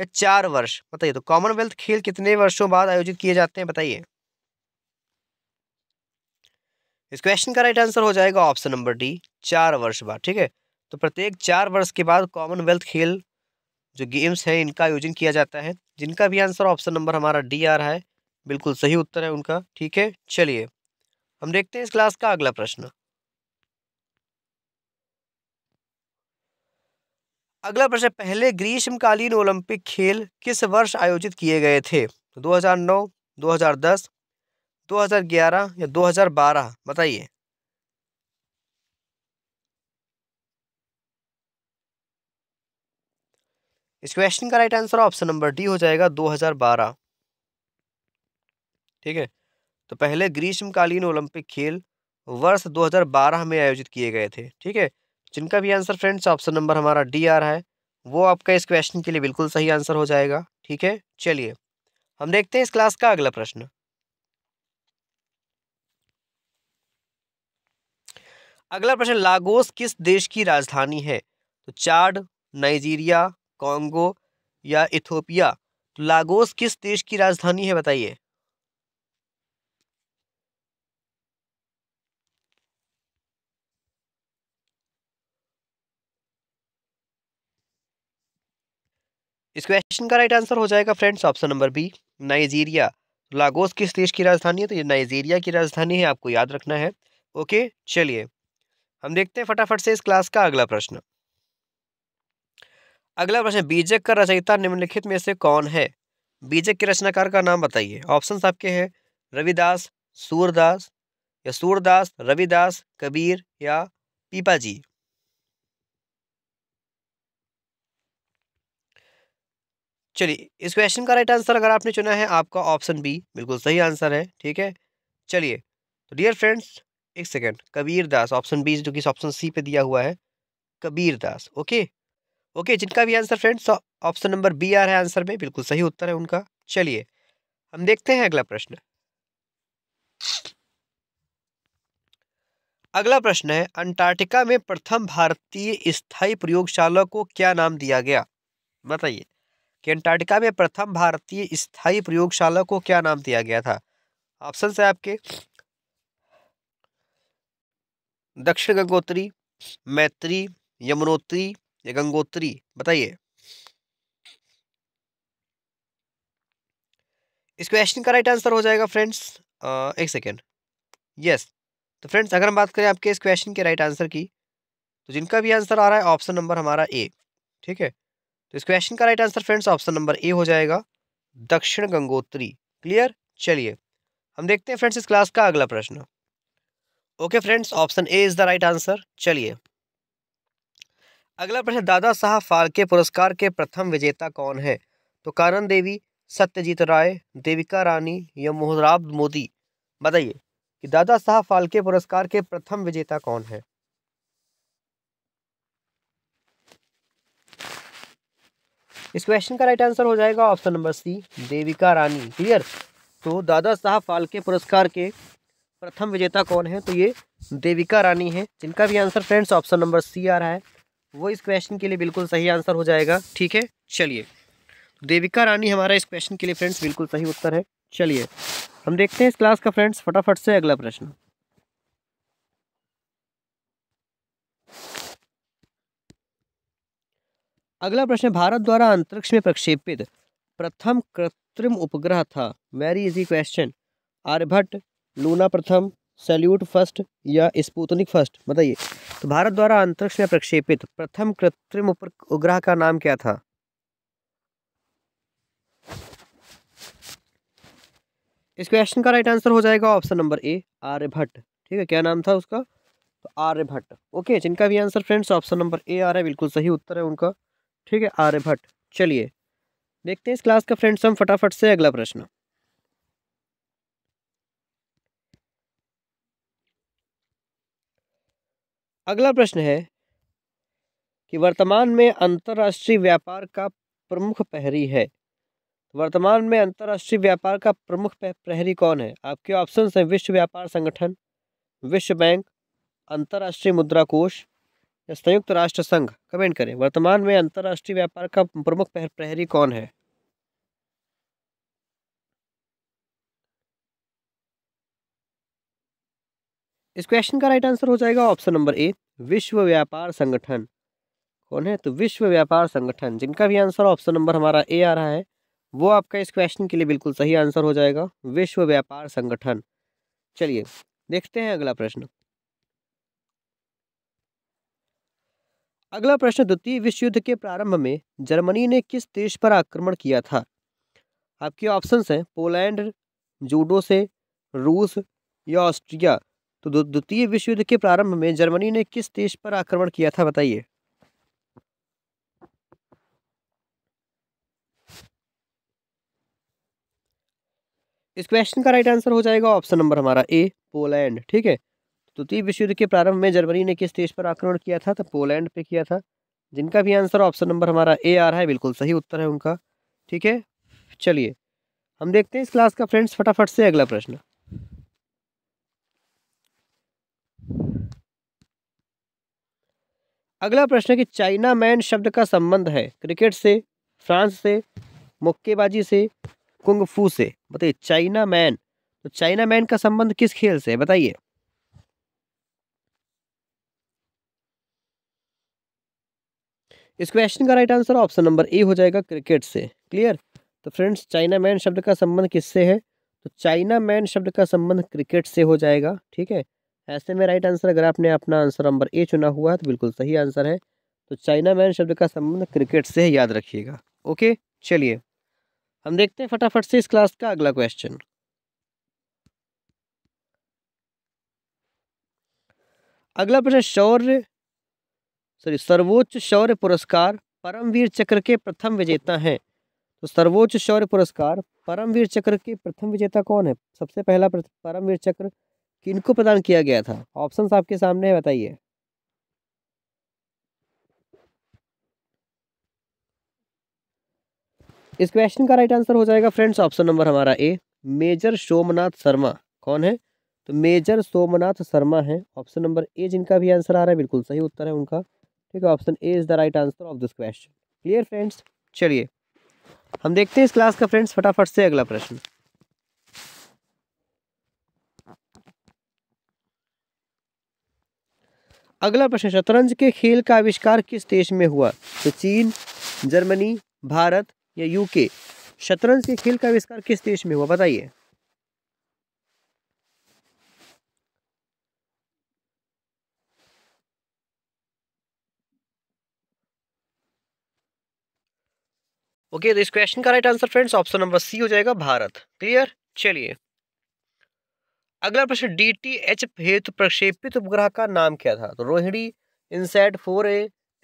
या चार वर्ष बताइए तो कॉमनवेल्थ खेल कितने वर्षों बाद आयोजित किए जाते हैं बताइए इस क्वेश्चन का राइट आंसर हो जाएगा ऑप्शन नंबर डी चार वर्ष बाद ठीक है तो प्रत्येक चार वर्ष के बाद कॉमनवेल्थ खेल जो गेम्स है इनका आयोजन किया जाता है जिनका भी आंसर ऑप्शन नंबर हमारा डी आ रहा है बिल्कुल सही उत्तर है उनका ठीक है चलिए हम देखते हैं इस क्लास का अगला प्रश्न अगला प्रश्न पहले ग्रीष्मकालीन ओलंपिक खेल किस वर्ष आयोजित किए गए थे 2009, 2010, 2011 या 2012 बताइए इस क्वेश्चन का right answer option number D हो जाएगा 2012 ठीक है तो पहले ग्रीष्मकालीन ओलंपिक खेल वर्ष 2012 में आयोजित किए गए थे ठीक है जिनका भी आंसर फ्रेंड्स ऑप्शन नंबर हमारा डी आ रहा है वो आपका इस क्वेश्चन के लिए बिल्कुल सही आंसर हो जाएगा ठीक है चलिए हम देखते हैं इस क्लास का अगला प्रश्न अगला प्रश्न लागोस किस देश की राजधानी है तो चाड नाइजीरिया कॉन्गो या इथोपिया तो लागोस किस देश की राजधानी है बताइए इस क्वेश्चन का राइट आंसर हो जाएगा friends option number B Nigeria Lagos किस देश की राजधानी है तो ये नाइजीरिया की राजधानी है आपको याद रखना है ओके चलिए हम देखते हैं फटाफट से इस क्लास का अगला प्रश्न अगला प्रश्न बीजक का रचयिता निम्नलिखित में से कौन है बीजक के रचनाकार का नाम बताइए ऑप्शन आपके हैं रविदास सूरदास या सूरदास रविदास कबीर या पीपाजी चलिए इस क्वेश्चन का राइट आंसर अगर आपने चुना है आपका ऑप्शन बी बिल्कुल सही आंसर है ठीक है चलिए तो डियर फ्रेंड्स एक second Kabir Das option B जो कि ऑप्शन सी पे दिया हुआ है कबीर दास ओके ओके जिनका भी answer friends option number B आ रहा है आंसर में बिल्कुल सही उत्तर है उनका चलिए हम देखते हैं अगला प्रश्न अगला प्रश्न है अंटार्कटिका में प्रथम भारतीय स्थायी प्रयोगशाला को क्या नाम दिया गया बताइए कि अंटार्कटिका में प्रथम भारतीय स्थायी प्रयोगशाला को क्या नाम दिया गया था ऑप्शन है आपके दक्षिण गंगोत्री मैत्री यमुनोत्री या गंगोत्री बताइए इस क्वेश्चन का राइट आंसर हो जाएगा फ्रेंड्स एक सेकेंड यस तो फ्रेंड्स अगर हम बात करें आपके इस क्वेश्चन के राइट आंसर की तो जिनका भी आंसर आ रहा है ऑप्शन नंबर हमारा ए ठीक है तो इस क्वेश्चन का right answer friends option number A हो जाएगा दक्षिण गंगोत्री क्लियर चलिए हम देखते हैं फ्रेंड्स इस क्लास का अगला प्रश्न okay friends option A is the right answer चलिए अगला प्रश्न दादा साहब फाल्के पुरस्कार के प्रथम विजेता कौन है तो कारण देवी सत्यजीत राय देविका रानी या मोहराब मोदी बताइए कि दादा साहब फाल्के पुरस्कार के प्रथम विजेता कौन है इस क्वेश्चन का राइट आंसर हो जाएगा option number C Devika Rani clear तो दादा साहब फाल्के पुरस्कार के प्रथम विजेता कौन है तो ये देविका रानी है जिनका भी answer friends option number C आ रहा है वो इस क्वेश्चन के लिए बिल्कुल सही आंसर हो जाएगा ठीक है चलिए देविका रानी हमारा इस क्वेश्चन के लिए फ्रेंड्स बिल्कुल सही उत्तर है चलिए हम देखते हैं इस क्लास का फ्रेंड्स फटाफट से अगला प्रश्न अगला प्रश्न भारत द्वारा अंतरिक्ष में प्रक्षेपित प्रथम कृत्रिम उपग्रह था very easy question Aryabhata Luna प्रथम सल्यूट फर्स्ट या स्पूतनिक फर्स्ट बताइए तो भारत द्वारा अंतरिक्ष में प्रक्षेपित प्रथम कृत्रिम उपग्रह का नाम क्या था इस क्वेश्चन का राइट आंसर हो जाएगा ऑप्शन नंबर ए आर्यभट्ट ठीक है क्या नाम था उसका तो आर्यभट्ट ओके जिनका भी answer friends option number A आ रहा है बिल्कुल सही उत्तर है उनका ठीक है आर्यभट्ट चलिए देखते हैं इस क्लास का फ्रेंड्स हम फटाफट से अगला प्रश्न अगला प्रश्न है कि वर्तमान में अंतर्राष्ट्रीय व्यापार का प्रमुख प्रहरी है वर्तमान में अंतर्राष्ट्रीय व्यापार का प्रमुख प्रहरी कौन है आपके ऑप्शन हैं विश्व व्यापार संगठन विश्व बैंक अंतर्राष्ट्रीय मुद्रा कोष या संयुक्त राष्ट्र संघ कमेंट करें वर्तमान में अंतर्राष्ट्रीय व्यापार का प्रमुख प्रहरी कौन है इस क्वेश्चन का राइट आंसर हो जाएगा ऑप्शन नंबर ए विश्व व्यापार संगठन कौन है तो विश्व व्यापार संगठन जिनका भी आंसर ऑप्शन नंबर हमारा ए आ रहा है वो आपका इस क्वेश्चन के लिए बिल्कुल सही आंसर हो जाएगा विश्व व्यापार संगठन चलिए देखते हैं अगला प्रश्न अगला प्रश्न द्वितीय विश्व युद्ध के प्रारंभ में जर्मनी ने किस देश पर आक्रमण किया था आपके ऑप्शंस हैं पोलैंड जूडो से रूस या ऑस्ट्रिया तो द्वितीय विश्व युद्ध के प्रारंभ में जर्मनी ने किस देश पर आक्रमण किया था बताइए इस क्वेश्चन का राइट आंसर हो जाएगा ऑप्शन नंबर हमारा ए पोलैंड ठीक है द्वितीय विश्व युद्ध के प्रारंभ में जर्मनी ने किस देश पर आक्रमण किया था तो पोलैंड पे किया था जिनका भी आंसर ऑप्शन नंबर हमारा ए आ रहा है बिल्कुल सही उत्तर है उनका ठीक है चलिए हम देखते हैं इस क्लास का फ्रेंड्स फटाफट से अगला प्रश्न अगला प्रश्न है कि चाइना मैन शब्द का संबंध है क्रिकेट से फ्रांस से मुक्केबाजी से कुंगफू से बताइए चाइना मैन तो चाइना मैन का संबंध किस खेल से है बताइए इस क्वेश्चन का right answer option number A हो जाएगा क्रिकेट से क्लियर तो फ्रेंड्स चाइना मैन शब्द का संबंध किससे है तो चाइना मैन शब्द का संबंध क्रिकेट से हो जाएगा ठीक है ऐसे में राइट आंसर अगर आपने अपना आंसर नंबर ए चुना हुआ है तो बिल्कुल सही आंसर है तो चाइना मैन शब्द का संबंध क्रिकेट से याद रखिएगा ओके चलिए हम देखते हैं फटाफट से इस क्लास का अगला क्वेश्चन अगला प्रश्न शौर्य सॉरी सर्वोच्च शौर्य पुरस्कार परमवीर चक्र के प्रथम विजेता हैं तो सर्वोच्च शौर्य पुरस्कार परमवीर चक्र के प्रथम विजेता कौन है सबसे पहला परमवीर चक्र किनको प्रदान किया गया था ऑप्शंस आपके सामने है बताइए इस क्वेश्चन का राइट आंसर हो जाएगा फ्रेंड्स ऑप्शन नंबर हमारा ए मेजर सोमनाथ शर्मा कौन है तो मेजर सोमनाथ शर्मा है ऑप्शन नंबर ए जिनका भी आंसर आ रहा है बिल्कुल सही उत्तर है उनका ठीक है option A is the right answer of this question clear friends चलिए हम देखते हैं इस क्लास का फ्रेंड्स फटाफट से अगला प्रश्न अगला प्रश्न शतरंज के खेल का आविष्कार किस देश में हुआ तो चीन जर्मनी भारत या यूके शतरंज के खेल का आविष्कार किस देश में हुआ बताइए ओके okay, तो इस क्वेश्चन का right answer friends option number C हो जाएगा भारत क्लियर चलिए अगला प्रश्न डी टी एच हेतु प्रक्षेपित उपग्रह का नाम क्या था तो Rohini INSAT four A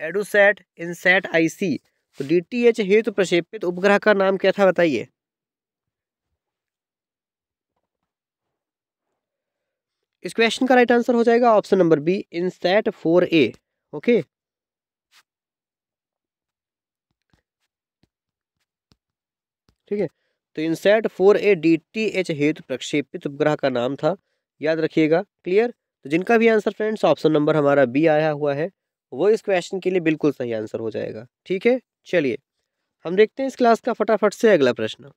EDUSAT INSAT I C तो डी टी एच हेतु प्रक्षेपित उपग्रह का नाम क्या था बताइए इस क्वेश्चन का राइट आंसर हो जाएगा option number B INSAT four A okay ठीक है तो INSAT four A D T H हेतु प्रक्षेपित उपग्रह का नाम था याद रखिएगा क्लियर तो जिनका भी आंसर फ्रेंड्स ऑप्शन नंबर हमारा बी आया हुआ है वो इस क्वेश्चन के लिए बिल्कुल सही आंसर हो जाएगा ठीक है चलिए हम देखते हैं इस क्लास का फटाफट से अगला प्रश्न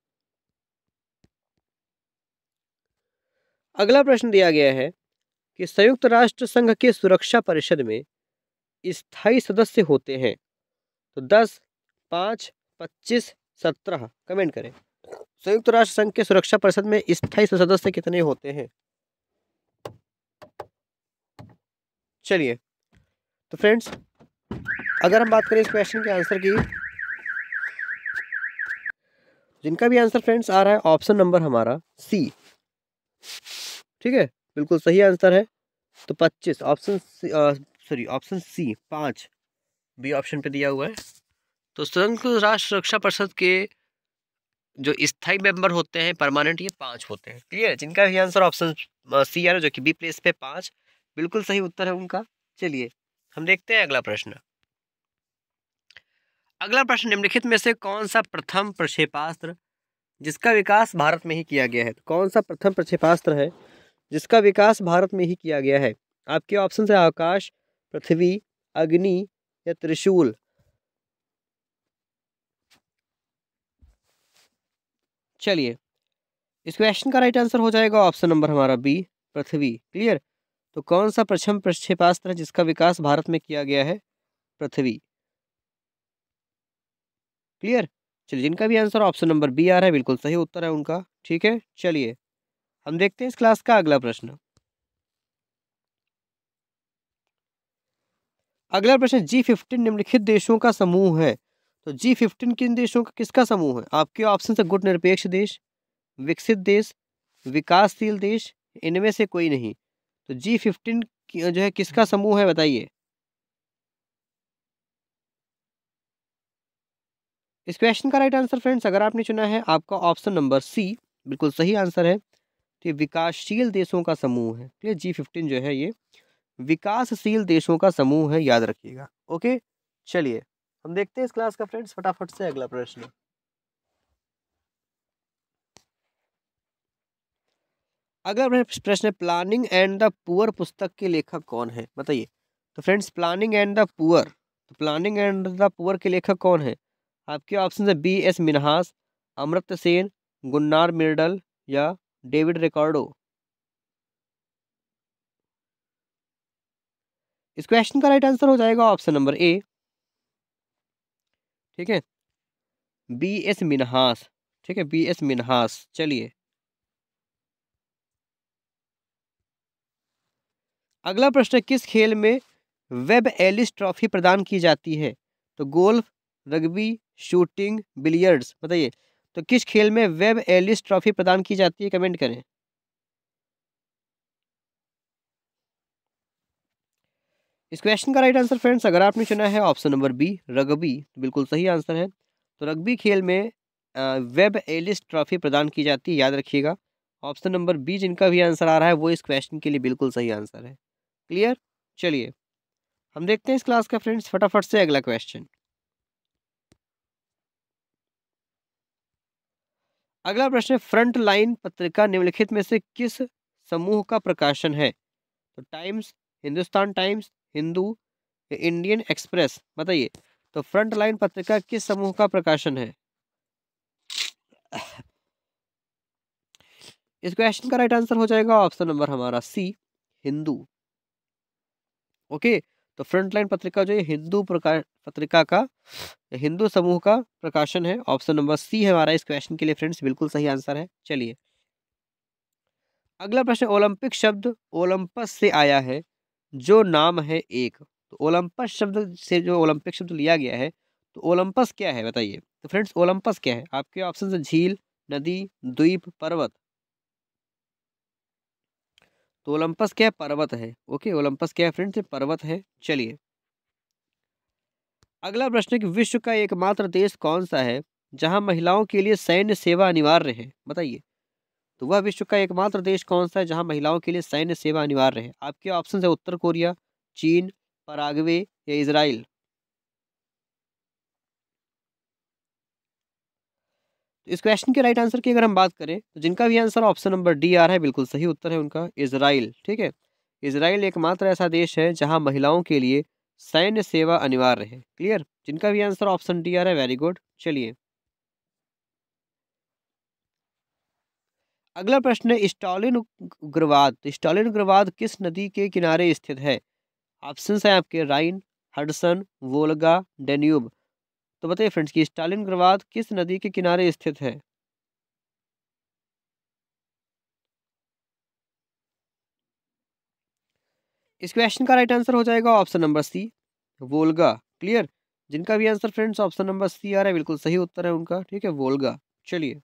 अगला प्रश्न दिया गया है कि संयुक्त राष्ट्र संघ के सुरक्षा परिषद में स्थायी सदस्य होते हैं तो दस पाँच पच्चीस सत्रह कमेंट करें संयुक्त राष्ट्र संघ के सुरक्षा परिषद में स्थायी सदस्य कितने होते हैं चलिए तो फ्रेंड्स अगर हम बात करें इस क्वेश्चन के आंसर की जिनका भी आंसर फ्रेंड्स आ रहा है ऑप्शन नंबर हमारा सी ठीक है बिल्कुल सही आंसर है तो पच्चीस ऑप्शन सॉरी ऑप्शन सी पांच बी ऑप्शन पे दिया हुआ है तो संयुक्त राष्ट्र सुरक्षा परिषद के जो स्थायी मेंबर होते हैं परमानेंट ये पांच होते हैं क्लियर है जिनका भी आंसर ऑप्शन सी आर जो कि बी प्लेस पे पांच बिल्कुल सही उत्तर है उनका चलिए हम देखते हैं अगला प्रश्न अगला प्रश्न निम्नलिखित में से कौन सा प्रथम प्रक्षेपास्त्र जिसका विकास भारत में ही किया गया है तो कौन सा प्रथम प्रक्षेपास्त्र है जिसका विकास भारत में ही किया गया है आपके ऑप्शन है आकाश पृथ्वी अग्नि या त्रिशूल चलिए इस क्वेश्चन का राइट आंसर हो जाएगा ऑप्शन नंबर हमारा बी पृथ्वी क्लियर तो कौन सा प्रथम प्रक्षेपास्त्र है जिसका विकास भारत में किया गया है पृथ्वी क्लियर चलिए जिनका भी आंसर ऑप्शन नंबर बी आ रहा है बिल्कुल सही उत्तर है उनका ठीक है चलिए हम देखते हैं इस क्लास का अगला प्रश्न अगला प्रश्न जी फिफ्टीन निम्नलिखित देशों का समूह है तो जी फिफ्टीन किन देशों का किसका समूह है आपके ऑप्शन है गुट निरपेक्ष देश विकसित देश विकासशील देश इनमें से कोई नहीं तो जी फिफ्टीन जो है किसका समूह है बताइए इस क्वेश्चन का राइट आंसर फ्रेंड्स अगर आपने चुना है आपका ऑप्शन नंबर सी बिल्कुल सही आंसर है तो ये विकासशील देशों का समूह है क्लियर जी फिफ्टीन जो है ये विकासशील देशों का समूह है याद रखिएगा ओके चलिए हम देखते हैं इस क्लास का फ्रेंड्स फटाफट से अगला प्रश्न अगला प्रश्न है प्लानिंग एंड द पुअर पुस्तक के लेखक कौन है बताइए तो friends planning and the poor तो प्लानिंग एंड द पुअर के लेखक कौन है आपके ऑप्शन है B S Minhas Amartya Sen Gunnar Myrdal या डेविड रिकॉर्डो इस क्वेश्चन का राइट आंसर हो जाएगा ऑप्शन नंबर ए ठीक है बी एस मिनहास ठीक है बी एस मिनहास चलिए अगला प्रश्न किस खेल में वेब एलिस ट्रॉफी प्रदान की जाती है तो गोल्फ रग्बी शूटिंग बिलियर्ड्स बताइए तो किस खेल में वेब एलिस ट्रॉफी प्रदान की जाती है कमेंट करें इस क्वेश्चन का राइट आंसर फ्रेंड्स अगर आपने चुना है ऑप्शन नंबर बी रगबी बिल्कुल सही आंसर है तो रग्बी खेल में वेब एलिस्ट ट्रॉफी प्रदान की जाती है याद रखिएगा ऑप्शन नंबर बी जिनका भी आंसर आ रहा है वो इस क्वेश्चन के लिए बिल्कुल सही आंसर है क्लियर चलिए हम देखते हैं इस क्लास का फ्रेंड्स फटाफट से अगला क्वेश्चन अगला प्रश्न फ्रंट लाइन पत्रिका निम्नलिखित में से किस समूह का प्रकाशन है तो Times Hindustan Times Hindu Indian Express बताइए तो फ्रंट लाइन पत्रिका किस समूह का प्रकाशन है इस क्वेश्चन का राइट आंसर हो जाएगा ऑप्शन नंबर हमारा सी हिंदू ओके तो फ्रंट लाइन पत्रिका जो है हिंदू प्रकाश पत्रिका का हिंदू समूह का प्रकाशन है ऑप्शन नंबर सी हमारा इस क्वेश्चन के लिए फ्रेंड्स बिल्कुल सही आंसर है चलिए अगला प्रश्न ओलंपिक शब्द ओलंपस से आया है जो नाम है एक तो ओलंपस शब्द से जो ओलंपिक शब्द लिया गया है तो ओलंपस क्या है बताइए तो फ्रेंड्स ओलंपस क्या है आपके ऑप्शन है झील नदी द्वीप पर्वत तो ओलंपस क्या है पर्वत है ओके ओलंपस क्या है फ्रेंड्स पर्वत है चलिए अगला प्रश्न कि विश्व का एकमात्र देश कौन सा है जहां महिलाओं के लिए सैन्य सेवा अनिवार्य है बताइए तो वह विश्व का एकमात्र देश कौन सा है जहां महिलाओं के लिए सैन्य सेवा अनिवार्य है आपके ऑप्शन है उत्तर कोरिया चीन परागवे या इसराइल तो इस क्वेश्चन के राइट आंसर की अगर हम बात करें तो जिनका भी आंसर ऑप्शन नंबर डी आ रहा है बिल्कुल सही उत्तर है उनका इसराइल ठीक है इसराइल एकमात्र ऐसा देश है जहां महिलाओं के लिए सैन्य सेवा अनिवार्य है क्लियर जिनका भी आंसर ऑप्शन डी आ रहा है वेरी गुड चलिए अगला प्रश्न है स्टालिन उग्रवाद तो स्टालिन उग्रवाद किस नदी के किनारे स्थित है ऑप्शन हैं आपके राइन हडसन वोलगा डेन्यूब तो बताइए फ्रेंड्स कि स्टालिन उग्रवाद किस नदी के किनारे स्थित है इस क्वेश्चन का राइट आंसर हो जाएगा option number C Volga clear जिनका भी answer friends option number C आ रहा है बिल्कुल सही उत्तर है उनका ठीक है वोलगा चलिए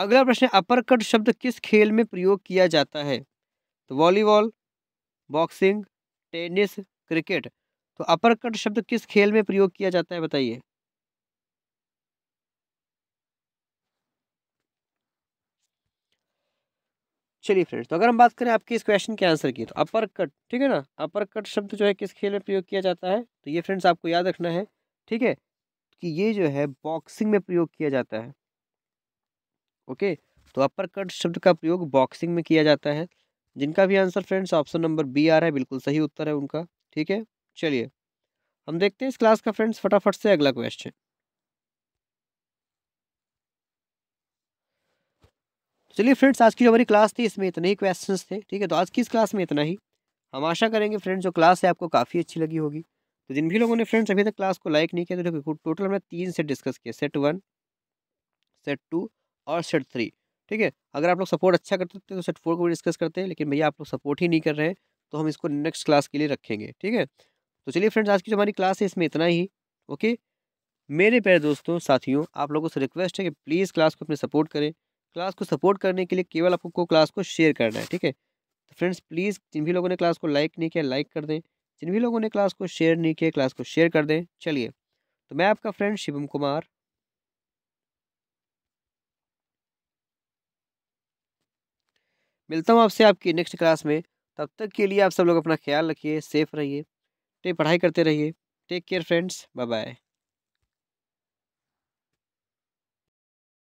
अगला प्रश्न है अपर कट शब्द किस खेल में प्रयोग किया जाता है तो वॉलीबॉल बॉक्सिंग टेनिस क्रिकेट तो अपर कट शब्द किस खेल में प्रयोग किया जाता है बताइए चलिए फ्रेंड्स तो अगर हम बात करें आपके इस क्वेश्चन के आंसर की तो अपर कट ठीक है ना अपर कट शब्द जो है किस खेल में प्रयोग किया जाता है तो ये फ्रेंड्स आपको याद रखना है ठीक है कि ये जो है बॉक्सिंग में प्रयोग किया जाता है ओके तो अपर कट शब्द का प्रयोग बॉक्सिंग में किया जाता है जिनका भी answer friends option number B आ रहा है बिल्कुल सही उत्तर है उनका ठीक है चलिए हम देखते हैं इस क्लास का फ्रेंड्स फटाफट से अगला क्वेश्चन चलिए फ्रेंड्स आज की जो हमारी क्लास थी इसमें इतने ही क्वेश्चन थे ठीक है तो आज की इस क्लास में इतना ही हम आशा करेंगे फ्रेंड्स जो क्लास है आपको काफ़ी अच्छी लगी होगी तो जिन भी लोगों ने फ्रेंड्स अभी तक क्लास को लाइक नहीं किया तो टोटल हमने तीन सेट डिस्कस किया सेट वन सेट टू और सेट थ्री ठीक है अगर आप लोग सपोर्ट अच्छा करते हैं तो सेट फोर को भी डिस्कस करते हैं लेकिन भैया आप लोग सपोर्ट ही नहीं कर रहे हैं तो हम इसको नेक्स्ट क्लास के लिए रखेंगे ठीक है तो चलिए फ्रेंड्स आज की जो हमारी क्लास है इसमें इतना ही ओके मेरे प्यारे दोस्तों साथियों आप लोगों से रिक्वेस्ट है कि प्लीज़ क्लास को अपने सपोर्ट करें क्लास को सपोर्ट करने के लिए केवल आपको क्लास को शेयर करना है ठीक है तो फ्रेंड्स प्लीज़ जिन भी लोगों ने क्लास को लाइक नहीं किया लाइक कर दें जिन भी लोगों ने क्लास को शेयर नहीं किया क्लास को शेयर कर दें चलिए तो मैं आपका फ्रेंड शिवम कुमार मिलता हूँ आपसे आपकी नेक्स्ट क्लास में तब तक के लिए आप सब लोग अपना ख्याल रखिए सेफ रहिए टे पढ़ाई करते रहिए take care friends bye bye